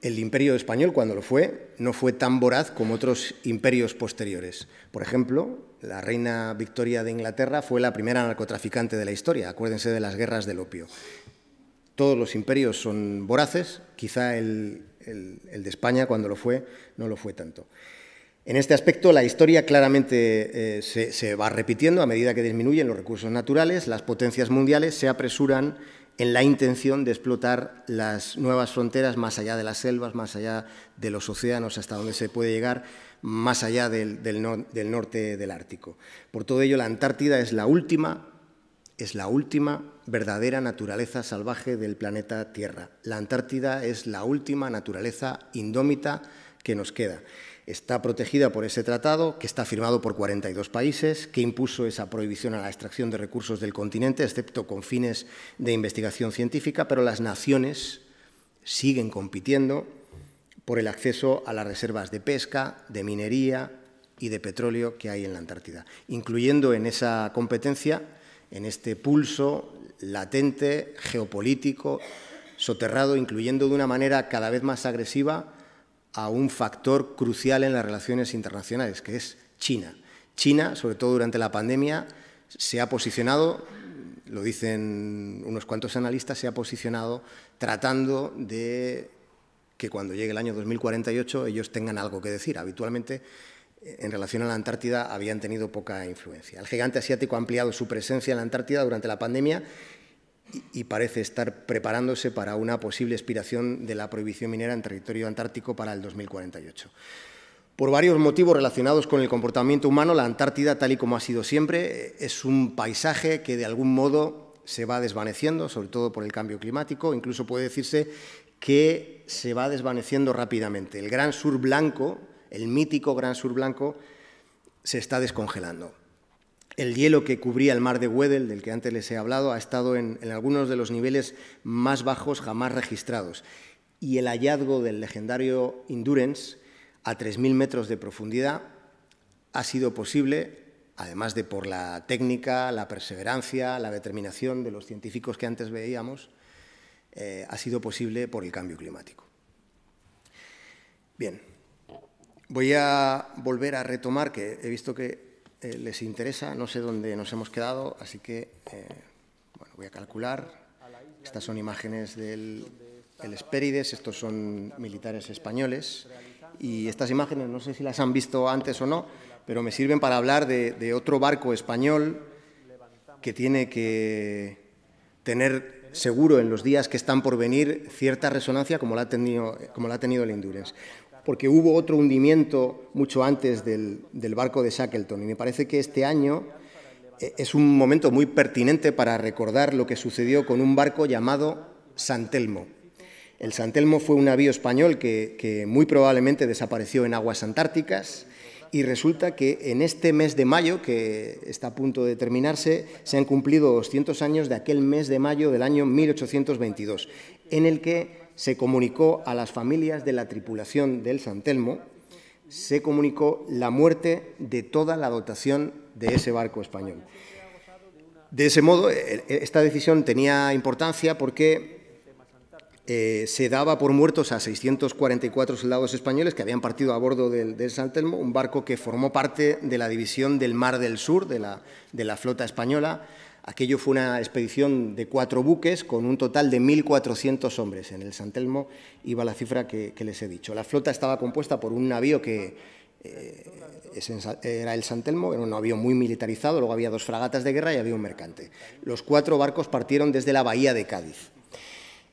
Speaker 1: el imperio español, cuando lo fue, no fue tan voraz como otros imperios posteriores. Por ejemplo, la reina Victoria de Inglaterra fue la primera narcotraficante de la historia. Acuérdense de las guerras del opio. Todos los imperios son voraces, quizá el, de España, cuando lo fue, no lo fue tanto. En este aspecto, la historia claramente eh, se va repitiendo a medida que disminuyen los recursos naturales, las potencias mundiales se apresuran en la intención de explotar las nuevas fronteras más allá de las selvas, más allá de los océanos, hasta donde se puede llegar, más allá del, norte del Ártico. Por todo ello, la Antártida es la última, es la última verdadera naturaleza salvaje del planeta Tierra. La Antártida es la última naturaleza indómita que nos queda está protegida por ese tratado, que está firmado por 42 países, que impuso esa prohibición a la extracción de recursos del continente, excepto con fines de investigación científica, pero las naciones siguen compitiendo por el acceso a las reservas de pesca, de minería y de petróleo que hay en la Antártida, incluyendo en esa competencia, en este pulso latente, geopolítico, soterrado, incluyendo de una manera cada vez más agresiva a un factor crucial en las relaciones internacionales, que es China. China, sobre todo durante la pandemia, se ha posicionado, lo dicen unos cuantos analistas, se ha posicionado tratando de que cuando llegue el año 2048 ellos tengan algo que decir. Habitualmente, en relación a la Antártida, habían tenido poca influencia. El gigante asiático ha ampliado su presencia en la Antártida durante la pandemia y parece estar preparándose para una posible expiración de la prohibición minera en territorio antártico para el 2048. Por varios motivos relacionados con el comportamiento humano, la Antártida, tal y como ha sido siempre, es un paisaje que de algún modo se va desvaneciendo, sobre todo por el cambio climático, incluso puede decirse que se va desvaneciendo rápidamente. El Gran Sur Blanco, el mítico Gran Sur Blanco, se está descongelando. El hielo que cubría el mar de Weddell, del que antes les he hablado, ha estado en, algunos de los niveles más bajos jamás registrados. Y el hallazgo del legendario Endurance, a 3.000 metros de profundidad, ha sido posible además de por la técnica, la perseverancia, la determinación de los científicos que antes veíamos, eh, ha sido posible por el cambio climático. Bien, voy a volver a retomar que he visto que eh, les interesa, no sé dónde nos hemos quedado, así que eh, voy a calcular. Estas son imágenes del el Espérides, estos son militares españoles y estas imágenes no sé si las han visto antes o no, pero me sirven para hablar de, otro barco español que tiene que tener seguro en los días que están por venir cierta resonancia como la ha tenido, como la ha tenido el Endurance porque hubo otro hundimiento mucho antes del, barco de Shackleton. Y me parece que este año eh, es un momento muy pertinente para recordar lo que sucedió con un barco llamado San Telmo. El San Telmo fue un navío español que, que, muy probablemente desapareció en aguas antárticas y resulta que en este mes de mayo, que está a punto de terminarse, se han cumplido 200 años de aquel mes de mayo del año 1822, en el que se comunicó a las familias de la tripulación del San Telmo, se comunicó la muerte de toda la dotación de ese barco español. De ese modo, e, e, esta decisión tenía importancia porque eh, se daba por muertos a 644 soldados españoles que habían partido a bordo del, del, San Telmo, un barco que formó parte de la división del Mar del Sur, de la flota española, Aquello fue una expedición de cuatro buques con un total de 1.400 hombres. En el Santelmo iba la cifra que, les he dicho. La flota estaba compuesta por un navío que eh, era el Santelmo, era un navío muy militarizado, luego había dos fragatas de guerra y había un mercante. Los cuatro barcos partieron desde la bahía de Cádiz.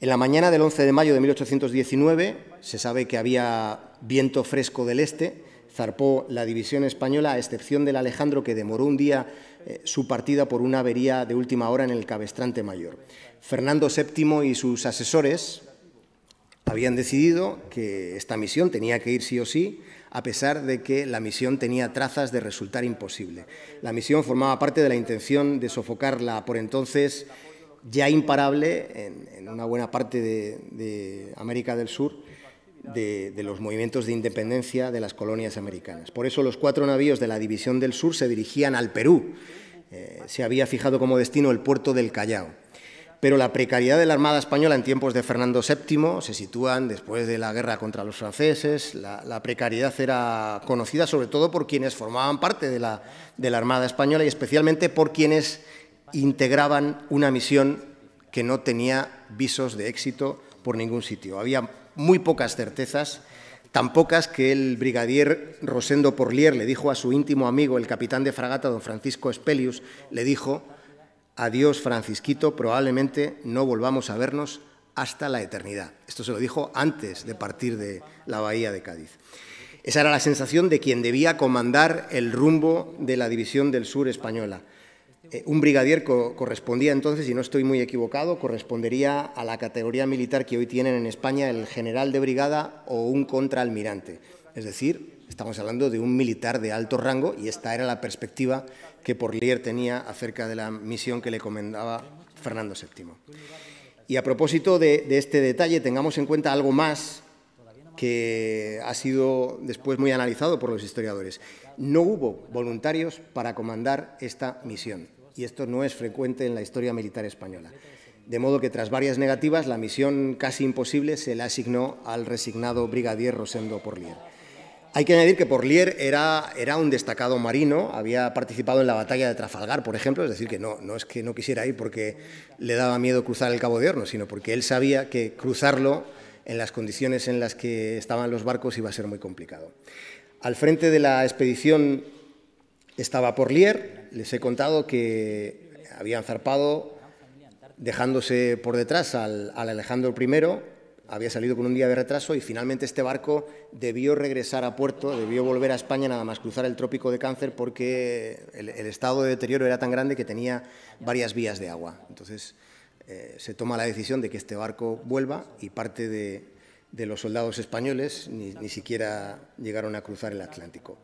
Speaker 1: En la mañana del 11 de mayo de 1819 se sabe que había viento fresco del este zarpó la división española, a excepción del Alejandro, que demoró un día eh, su partida por una avería de última hora en el cabestrante mayor. Fernando VII y sus asesores habían decidido que esta misión tenía que ir sí o sí, a pesar de que la misión tenía trazas de resultar imposible. La misión formaba parte de la intención de sofocar la por entonces ya imparable en, una buena parte de América del Sur de, los movimientos de independencia de las colonias americanas. Por eso los cuatro navíos de la División del Sur se dirigían al Perú. Eh, se había fijado como destino el puerto del Callao. Pero la precariedad de la Armada Española en tiempos de Fernando VII se sitúan después de la guerra contra los franceses. La, precariedad era conocida sobre todo por quienes formaban parte de la, de la Armada Española y especialmente por quienes integraban una misión que no tenía visos de éxito por ningún sitio. Había muy pocas certezas, tan pocas que el brigadier Rosendo Porlier le dijo a su íntimo amigo, el capitán de fragata, don Francisco Espelius, le dijo, adiós Francisquito, probablemente no volvamos a vernos hasta la eternidad. Esto se lo dijo antes de partir de la bahía de Cádiz. Esa era la sensación de quien debía comandar el rumbo de la División del Sur española. Eh, un brigadier correspondía entonces, y no estoy muy equivocado, correspondería a la categoría militar que hoy tienen en España el general de brigada o un contraalmirante. Es decir, estamos hablando de un militar de alto rango y esta era la perspectiva que Porlier tenía acerca de la misión que le comendaba Fernando VII. Y a propósito de este detalle, tengamos en cuenta algo más que ha sido después muy analizado por los historiadores. No hubo voluntarios para comandar esta misión y esto no es frecuente en la historia militar española. De modo que tras varias negativas, la misión casi imposible se la asignó al resignado brigadier Rosendo Porlier. Hay que añadir que Porlier era, era un destacado marino, había participado en la batalla de Trafalgar, por ejemplo, es decir, que no, no es que no quisiera ir porque le daba miedo cruzar el Cabo de Horno... sino porque él sabía que cruzarlo en las condiciones en las que estaban los barcos iba a ser muy complicado. Al frente de la expedición estaba Porlier, les he contado que habían zarpado dejándose por detrás al, Alejandro I, había salido con un día de retraso y finalmente este barco debió regresar a puerto, debió volver a España nada más cruzar el trópico de Cáncer porque el, estado de deterioro era tan grande que tenía varias vías de agua. Entonces eh, se toma la decisión de que este barco vuelva y parte de, los soldados españoles ni siquiera llegaron a cruzar el Atlántico.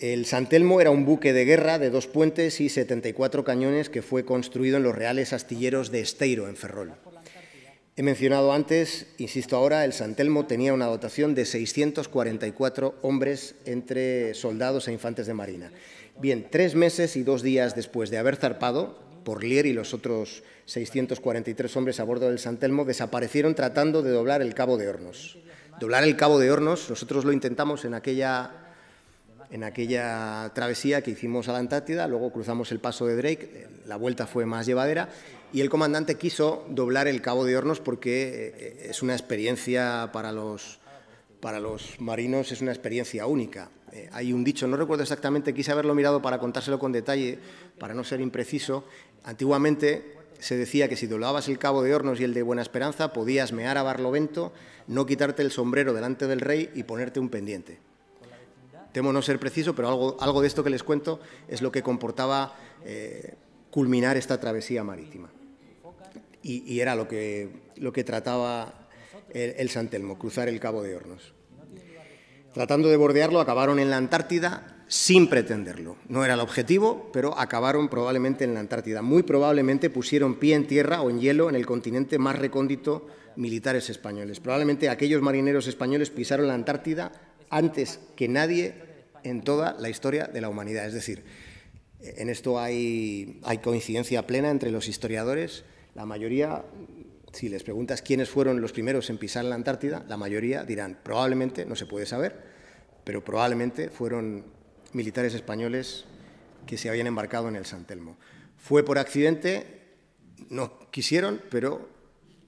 Speaker 1: El Santelmo era un buque de guerra de dos puentes y 74 cañones que fue construido en los Reales Astilleros de Esteiro, en Ferrol. He mencionado antes, insisto ahora, el Santelmo tenía una dotación de 644 hombres entre soldados e infantes de marina. Bien, tres meses y dos días después de haber zarpado, Porlier y los otros 643 hombres a bordo del Santelmo desaparecieron tratando de doblar el Cabo de Hornos. Doblar el Cabo de Hornos, nosotros lo intentamos en aquella en aquella travesía que hicimos a la Antártida, luego cruzamos el paso de Drake, la vuelta fue más llevadera y el comandante quiso doblar el Cabo de Hornos porque eh, es una experiencia para los, marinos, es una experiencia única. Eh, hay un dicho, no recuerdo exactamente, quise haberlo mirado para contárselo con detalle, para no ser impreciso. Antiguamente se decía que si doblabas el Cabo de Hornos y el de Buena Esperanza podías mear a Barlovento, no quitarte el sombrero delante del rey y ponerte un pendiente. Temo no ser preciso, pero algo, algo de esto que les cuento es lo que comportaba eh, culminar esta travesía marítima. Y, era lo que, lo que trataba el, Santelmo, cruzar el Cabo de Hornos. Tratando de bordearlo, acabaron en la Antártida sin pretenderlo. No era el objetivo, pero acabaron probablemente en la Antártida. Muy probablemente pusieron pie en tierra o en hielo en el continente más recóndito militares españoles. Probablemente aquellos marineros españoles pisaron la Antártida antes que nadie en toda la historia de la humanidad. Es decir, en esto hay, coincidencia plena entre los historiadores. La mayoría, si les preguntas quiénes fueron los primeros en pisar la Antártida, la mayoría dirán, probablemente, no se puede saber, pero probablemente fueron militares españoles que se habían embarcado en el San Telmo. Fue por accidente, no quisieron, pero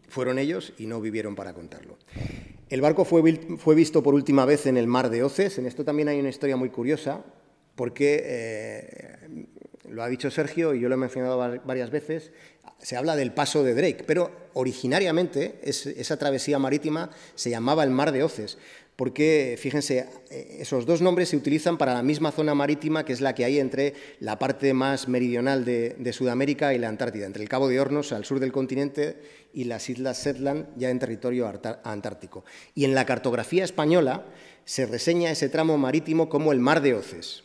Speaker 1: fueron ellos y no vivieron para contarlo. El barco fue, visto por última vez en el mar de Oces. En esto también hay una historia muy curiosa, porque eh, lo ha dicho Sergio y yo lo he mencionado varias veces, se habla del paso de Drake, pero originariamente esa travesía marítima se llamaba el Mar de Oces, porque fíjense, eh, esos dos nombres se utilizan para la misma zona marítima que es la que hay entre la parte más meridional de, de Sudamérica y la Antártida, entre el Cabo de Hornos al sur del continente y las Islas Shetland ya en territorio antártico. Y en la cartografía española se reseña ese tramo marítimo como el Mar de Oces.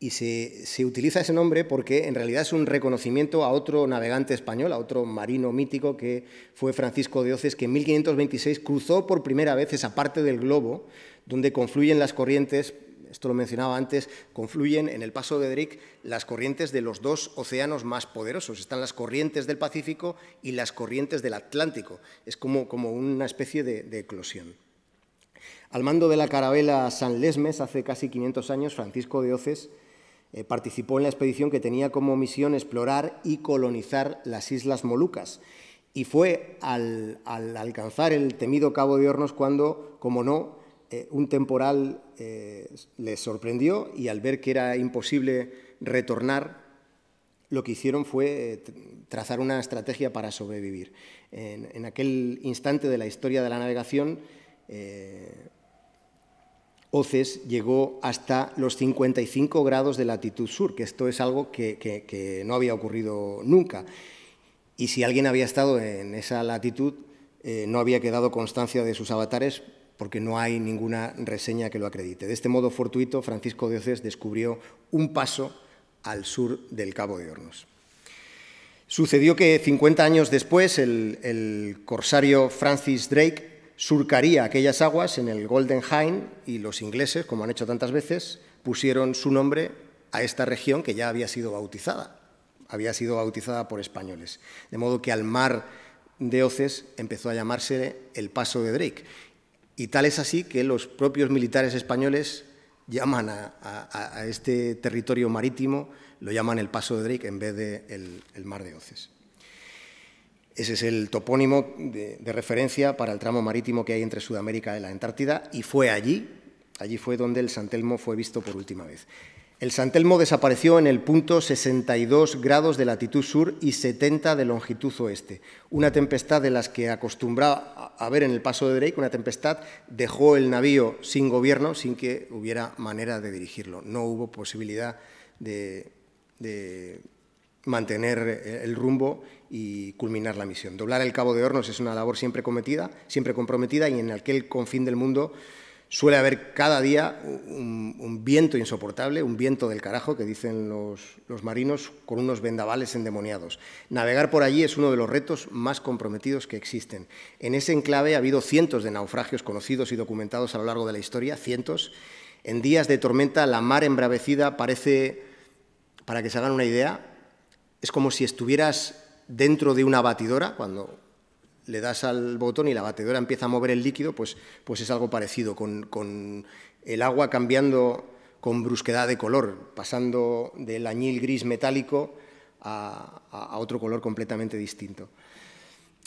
Speaker 1: Y se, se, utiliza ese nombre porque en realidad es un reconocimiento a otro navegante español, a otro marino mítico que fue Francisco de Oces, que en 1526 cruzó por primera vez esa parte del globo donde confluyen las corrientes esto lo mencionaba antes, confluyen en el paso de Drake las corrientes de los dos océanos más poderosos. Están las corrientes del Pacífico y las corrientes del Atlántico. Es como, como una especie de, eclosión. Al mando de la carabela San Lesmes, hace casi 500 años, Francisco de Oces eh, participó en la expedición que tenía como misión explorar y colonizar las Islas Molucas. Y fue al alcanzar el temido Cabo de Hornos cuando, como no, eh, un temporal eh, les sorprendió y al ver que era imposible retornar, lo que hicieron fue eh, trazar una estrategia para sobrevivir. En, aquel instante de la historia de la navegación, Oces llegó hasta los 55 grados de latitud sur, que esto es algo que, no había ocurrido nunca. Y si alguien había estado en esa latitud, no había quedado constancia de sus avatares porque no hay ninguna reseña que lo acredite. De este modo fortuito, Francisco de Oces descubrió un paso al sur del Cabo de Hornos. Sucedió que 50 años después el, corsario Francis Drake surcaría aquellas aguas en el Golden Hind y los ingleses, como han hecho tantas veces, pusieron su nombre a esta región que ya había sido bautizada, había sido bautizada por españoles. De modo que al mar de Oces empezó a llamarse el Paso de Drake. Y tal es así que los propios militares españoles llaman a, este territorio marítimo, lo llaman el Paso de Drake en vez de el, Mar de Oces. Ese es el topónimo de, referencia para el tramo marítimo que hay entre Sudamérica y la Antártida, y fue allí, allí fue donde el Santelmo fue visto por última vez. El Santelmo desapareció en el punto 62 grados de latitud sur y 70 de longitud oeste. Una tempestad de las que acostumbraba a ver en el paso de Drake, una tempestad dejó el navío sin gobierno, sin que hubiera manera de dirigirlo. No hubo posibilidad de, de mantener el rumbo y culminar la misión. Doblar el Cabo de Hornos es una labor siempre cometida, siempre comprometida y en aquel confín del mundo Suele haber cada día un, viento insoportable, un viento del carajo, que dicen los, los marinos, con unos vendavales endemoniados. Navegar por allí es uno de los retos más comprometidos que existen. En ese enclave ha habido cientos de naufragios conocidos y documentados a lo largo de la historia, cientos. En días de tormenta, la mar embravecida parece, para que se hagan una idea, es como si estuvieras dentro de una batidora, cuando le das al botón y la batedora empieza a mover el líquido, pues, pues es algo parecido, con, el agua cambiando con brusquedad de color, pasando del añil gris metálico a, otro color completamente distinto.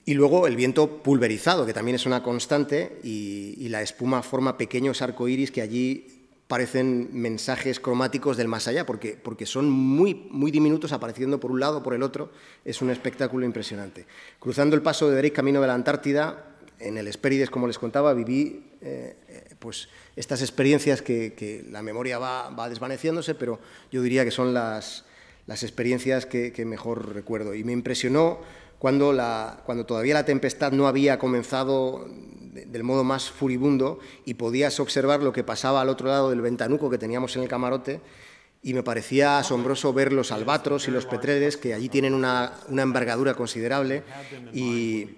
Speaker 1: Y luego el viento pulverizado, que también es una constante, y, y la espuma forma pequeños arcoíris que allí parecen mensajes cromáticos del más allá, porque, son muy, muy diminutos apareciendo por un lado por el otro. Es un espectáculo impresionante. Cruzando el paso de Derek camino de la Antártida, en el Espérides, como les contaba, viví eh, eh, pues estas experiencias que, la memoria va, va, desvaneciéndose, pero yo diría que son las, experiencias que mejor recuerdo. Y me impresionó cuando, todavía la tempestad no había comenzado del modo más furibundo y podías observar lo que pasaba al otro lado del ventanuco que teníamos en el camarote y me parecía asombroso ver los albatros y los petreles que allí tienen una, envergadura considerable y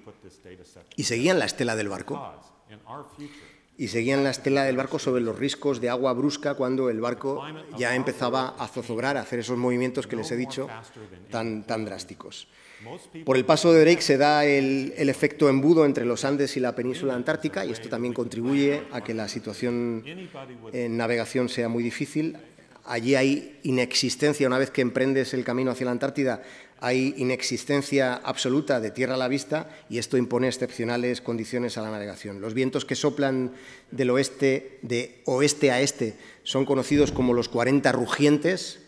Speaker 1: seguían la estela del barco y seguían la estela del barco sobre los riscos de agua brusca cuando el barco ya empezaba a zozobrar, a hacer esos movimientos que les he dicho tan, tan drásticos. Por el paso de Drake se da el, el, efecto embudo entre los Andes y la península antártica y esto también contribuye a que la situación en navegación sea muy difícil. Allí hay inexistencia, una vez que emprendes el camino hacia la Antártida, hay inexistencia absoluta de tierra a la vista y esto impone excepcionales condiciones a la navegación. Los vientos que soplan del oeste, de oeste a este, son conocidos como los 40 rugientes.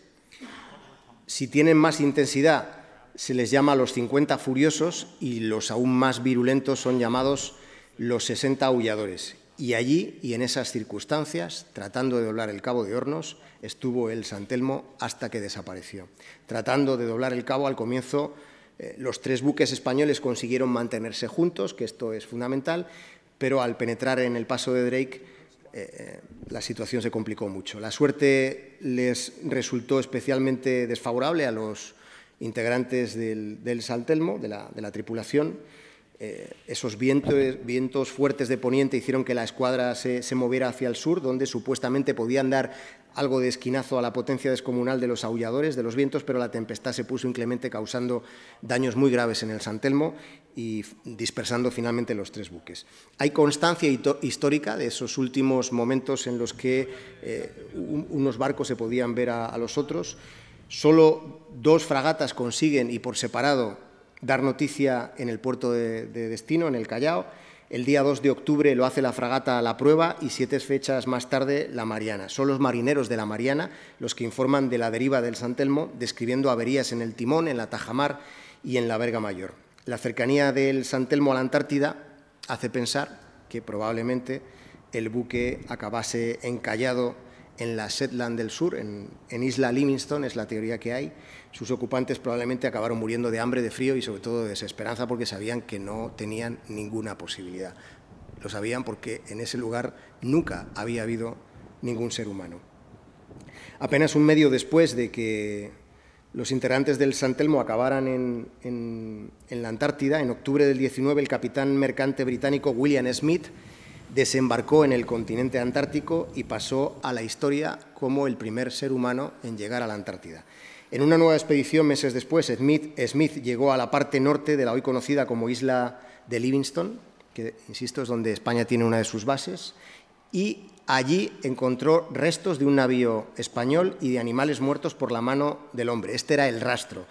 Speaker 1: Si tienen más intensidad, se les llama los 50 furiosos y los aún más virulentos son llamados los 60 aulladores. Y allí y en esas circunstancias, tratando de doblar el cabo de Hornos, estuvo el Santelmo hasta que desapareció. Tratando de doblar el cabo al comienzo, eh, los tres buques españoles consiguieron mantenerse juntos, que esto es fundamental, pero al penetrar en el paso de Drake, eh, eh, la situación se complicó mucho. La suerte les resultó especialmente desfavorable a los integrantes del, Santelmo, de la tripulación, eh, esos vientos, vientos, fuertes de poniente hicieron que la escuadra se, moviera hacia el sur, donde supuestamente podían dar algo de esquinazo a la potencia descomunal de los aulladores, de los vientos, pero la tempestad se puso inclemente causando daños muy graves en el Santelmo y dispersando finalmente los tres buques. Hay constancia histórica de esos últimos momentos en los que eh, unos barcos se podían ver a los otros. Solo dos fragatas consiguen y por separado dar noticia en el puerto de, destino, en el Callao. El día 2 de octubre lo hace la fragata La Prueba y siete fechas más tarde La Mariana. Son los marineros de La Mariana los que informan de la deriva del Santelmo, describiendo averías en el timón, en la tajamar y en la verga mayor. La cercanía del Santelmo a la Antártida hace pensar que probablemente el buque acabase encallado en la Shetland del Sur, en, Isla Livingston, es la teoría que hay. Sus ocupantes probablemente acabaron muriendo de hambre, de frío y sobre todo de desesperanza porque sabían que no tenían ninguna posibilidad. Lo sabían porque en ese lugar nunca había habido ningún ser humano. Apenas un medio después de que los integrantes del San Telmo acabaran en la Antártida, en octubre del 19, el capitán mercante británico William Smith desembarcó en el continente antártico y pasó a la historia como el primer ser humano en llegar a la Antártida. En una nueva expedición meses después, Smith, llegó a la parte norte de la hoy conocida como isla de Livingston, que, insisto, es donde España tiene una de sus bases, y allí encontró restos de un navío español y de animales muertos por la mano del hombre. Este era el rastro.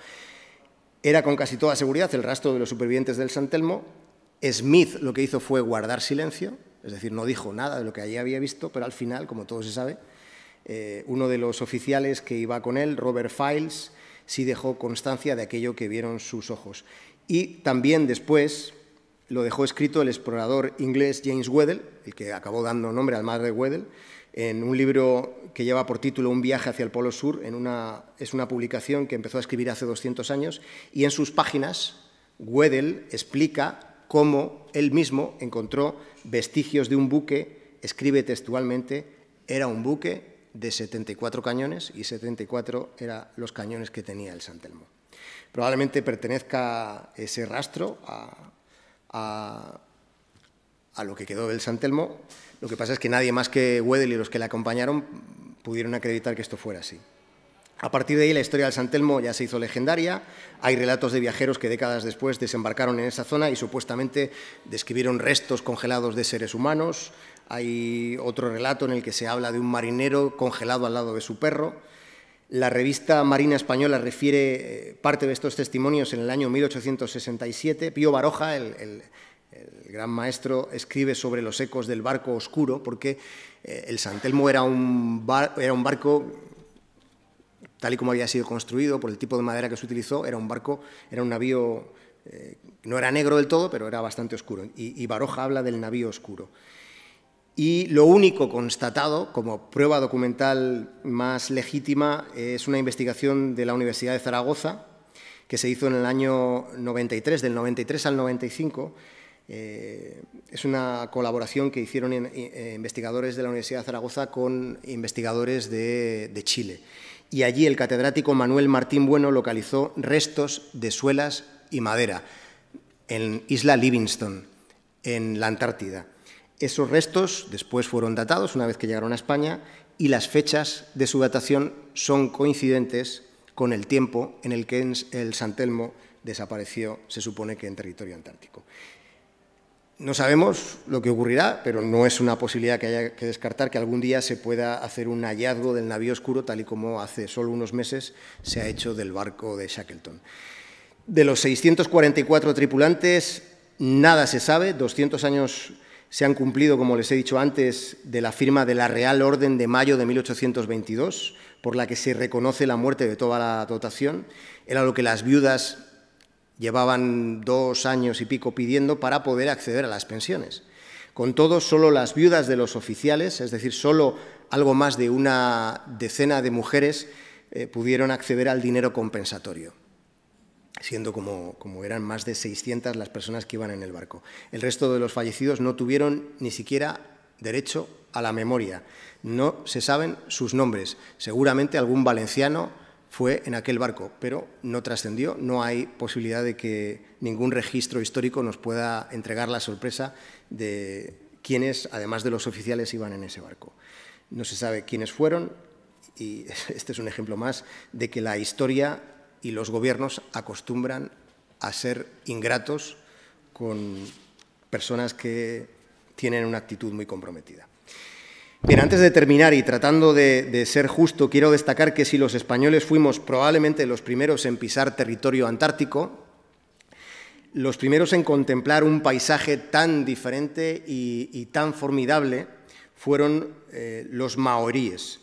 Speaker 1: Era con casi toda seguridad el rastro de los supervivientes del San Telmo. Smith lo que hizo fue guardar silencio, es decir, no dijo nada de lo que allí había visto, pero al final, como todo se sabe, eh, uno de los oficiales que iba con él, Robert Files, sí dejó constancia de aquello que vieron sus ojos. Y también después lo dejó escrito el explorador inglés James Weddell, el que acabó dando nombre al mar de Weddell, en un libro que lleva por título Un viaje hacia el Polo Sur, en es una publicación que empezó a escribir hace 200 años, y en sus páginas Weddell explica cómo él mismo encontró vestigios de un buque, escribe textualmente, era un buque de 74 cañones y 74 eran los cañones que tenía el Santelmo. Probablemente pertenezca ese rastro a, a lo que quedó del Santelmo. Lo que pasa es que nadie más que Wedel y los que le acompañaron pudieron acreditar que esto fuera así. A partir de ahí, la historia del Santelmo ya se hizo legendaria. Hay relatos de viajeros que décadas después desembarcaron en esa zona y supuestamente describieron restos congelados de seres humanos. Hay otro relato en el que se habla de un marinero congelado al lado de su perro. La revista Marina Española refiere eh, parte de estos testimonios en el año 1867. Pío Baroja, el, gran maestro, escribe sobre los ecos del barco oscuro, porque eh, el Santelmo era un barco tal y como había sido construido, por el tipo de madera que se utilizó, era un barco, era un navío, eh, no era negro del todo, pero era bastante oscuro. Y, Baroja habla del navío oscuro. Y lo único constatado como prueba documental más legítima es una investigación de la Universidad de Zaragoza que se hizo en el año 93, del 93 al 95. Eh, es una colaboración que hicieron eh, investigadores de la Universidad de Zaragoza con investigadores de Chile y allí el catedrático Manuel Martín Bueno localizó restos de suelas y madera en Isla Livingston, en la Antártida. Esos restos después fueron datados una vez que llegaron a España y las fechas de su datación son coincidentes con el tiempo en el que el Santelmo desapareció, se supone que en territorio antártico. No sabemos lo que ocurrirá, pero no es una posibilidad que haya que descartar que algún día se pueda hacer un hallazgo del navío oscuro, tal y como hace solo unos meses se ha hecho del barco de Shackleton. De los 644 tripulantes, nada se sabe. 200 años se han cumplido, como les he dicho antes, de la firma de la Real Orden de mayo de 1822, por la que se reconoce la muerte de toda la dotación. Era lo que las viudas Llevaban dos años y pico pidiendo para poder acceder a las pensiones. Con todo, solo las viudas de los oficiales, es decir, solo algo más de una decena de mujeres, eh, pudieron acceder al dinero compensatorio, siendo como, como eran más de 600 las personas que iban en el barco. El resto de los fallecidos no tuvieron ni siquiera derecho a la memoria. No se saben sus nombres. Seguramente algún valenciano fue en aquel barco, pero no trascendió, no hay posibilidad de que ningún registro histórico nos pueda entregar la sorpresa de quiénes, además de los oficiales, iban en ese barco. No se sabe quiénes fueron y este es un ejemplo más de que la historia y los gobiernos acostumbran a ser ingratos con personas que tienen una actitud muy comprometida. Bien, antes de terminar y tratando de, ser justo, quiero destacar que si los españoles fuimos probablemente los primeros en pisar territorio antártico, los primeros en contemplar un paisaje tan diferente y, tan formidable fueron eh, los maoríes,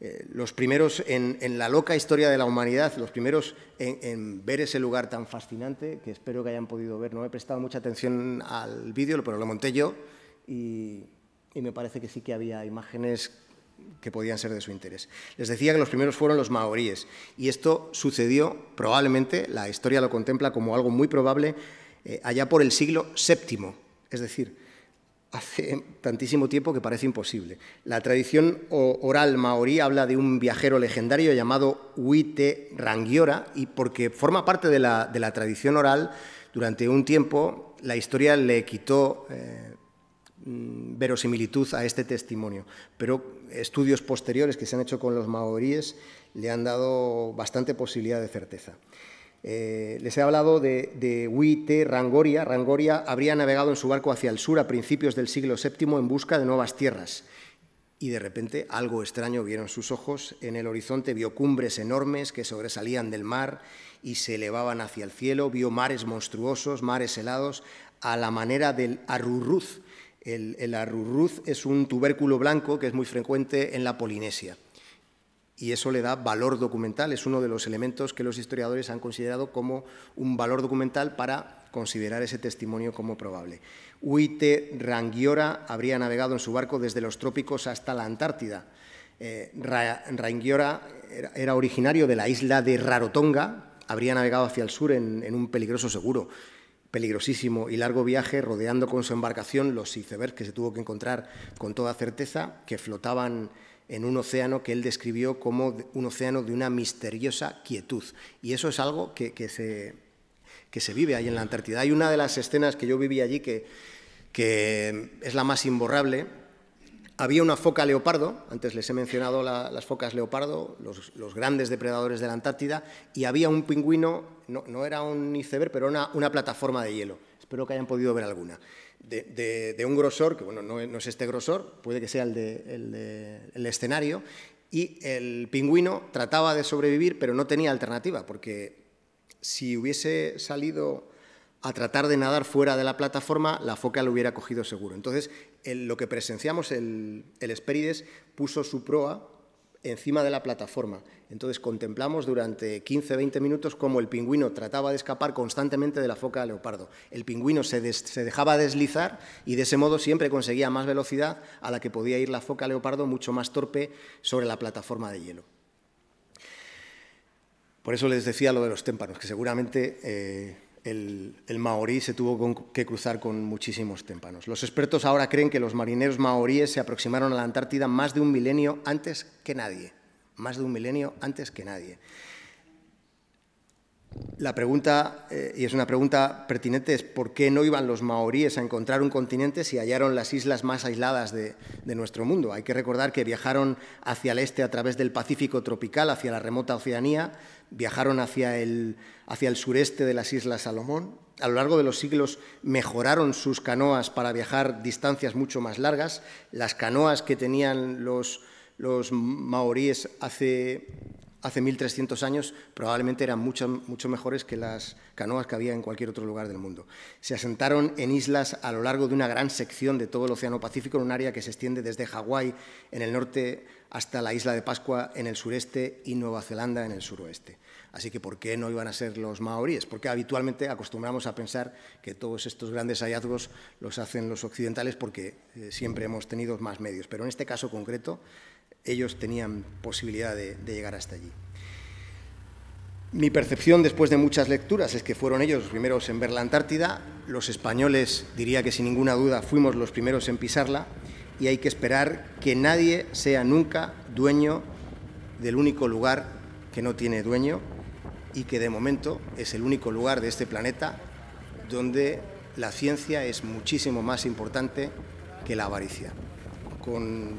Speaker 1: eh, los primeros en, la loca historia de la humanidad, los primeros en, ver ese lugar tan fascinante que espero que hayan podido ver. No he prestado mucha atención al vídeo, pero lo monté yo y y me parece que sí que había imágenes que podían ser de su interés. Les decía que los primeros fueron los maoríes y esto sucedió probablemente, la historia lo contempla como algo muy probable, eh, allá por el siglo VII, es decir, hace tantísimo tiempo que parece imposible. La tradición oral maorí habla de un viajero legendario llamado Huite Rangiora y porque forma parte de la, tradición oral, durante un tiempo la historia le quitó... Eh, Mm, verosimilitud a este testimonio, pero estudios posteriores que se han hecho con los maoríes le han dado bastante posibilidad de certeza. Eh, les he hablado de, de Huite Rangoria. Rangoria habría navegado en su barco hacia el sur a principios del siglo VII en busca de nuevas tierras. Y de repente algo extraño vieron sus ojos. En el horizonte vio cumbres enormes que sobresalían del mar y se elevaban hacia el cielo. Vio mares monstruosos, mares helados, a la manera del Arrurruz, el, el es un tubérculo blanco que es muy frecuente en la Polinesia y eso le da valor documental, es uno de los elementos que los historiadores han considerado como un valor documental para considerar ese testimonio como probable. Huite Rangiora habría navegado en su barco desde los trópicos hasta la Antártida. Eh, Rangiora era, originario de la isla de Rarotonga, habría navegado hacia el sur en un peligroso seguro peligrosísimo y largo viaje rodeando con su embarcación los icebergs que se tuvo que encontrar con toda certeza, que flotaban en un océano que él describió como un océano de una misteriosa quietud. Y eso es algo que, que se, vive ahí en la Antártida. Hay una de las escenas que yo viví allí que es la más imborrable, había una foca leopardo, antes les he mencionado las focas leopardo, los, grandes depredadores de la Antártida, y había un pingüino, no, era un iceberg, pero una, plataforma de hielo. Espero que hayan podido ver alguna. De, un grosor, que bueno, no, es este grosor, puede que sea el, de, el escenario, y el pingüino trataba de sobrevivir, pero no tenía alternativa, porque si hubiese salido a tratar de nadar fuera de la plataforma, la foca lo hubiera cogido seguro. Entonces, lo que presenciamos, el, el Esperides puso su proa encima de la plataforma. Entonces contemplamos durante 15-20 minutos cómo el pingüino trataba de escapar constantemente de la foca de leopardo. El pingüino se, dejaba deslizar y de ese modo siempre conseguía más velocidad a la que podía ir la foca leopardo mucho más torpe sobre la plataforma de hielo. Por eso les decía lo de los témpanos, que seguramente... Eh, el, maorí se tuvo que cruzar con muchísimos témpanos. Los expertos ahora creen que los marineros maoríes se aproximaron a la Antártida más de un milenio antes que nadie. Más de un milenio antes que nadie. La pregunta, eh, y es una pregunta pertinente, es por qué no iban los maoríes a encontrar un continente si hallaron las islas más aisladas de, nuestro mundo. Hay que recordar que viajaron hacia el este a través del Pacífico tropical, hacia la remota Oceanía, viajaron hacia el, hacia el sureste de las Islas Salomón. A lo largo de los siglos mejoraron sus canoas para viajar distancias mucho más largas. Las canoas que tenían los, los maoríes hace hace 1.300 años probablemente eran mucho, mejores que las canoas que había en cualquier otro lugar del mundo. Se asentaron en islas a lo largo de una gran sección de todo el Océano Pacífico, en un área que se extiende desde Hawái en el norte hasta la isla de Pascua en el sureste y Nueva Zelanda en el suroeste. Así que, ¿por qué no iban a ser los maoríes? Porque habitualmente acostumbramos a pensar que todos estos grandes hallazgos los hacen los occidentales porque eh, siempre hemos tenido más medios. Pero en este caso concreto, ellos tenían posibilidad de, llegar hasta allí. Mi percepción después de muchas lecturas es que fueron ellos los primeros en ver la Antártida, los españoles, diría que sin ninguna duda, fuimos los primeros en pisarla y hay que esperar que nadie sea nunca dueño del único lugar que no tiene dueño y que de momento es el único lugar de este planeta donde la ciencia es muchísimo más importante que la avaricia. Con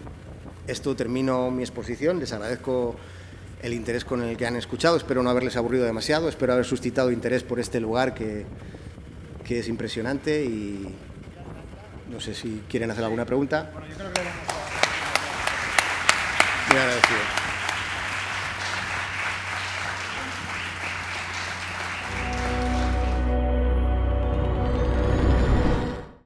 Speaker 1: esto termino mi exposición. Les agradezco el interés con el que han escuchado. Espero no haberles aburrido demasiado. Espero haber suscitado interés por este lugar que, es impresionante. Y no sé si quieren hacer alguna pregunta. Muy agradecido.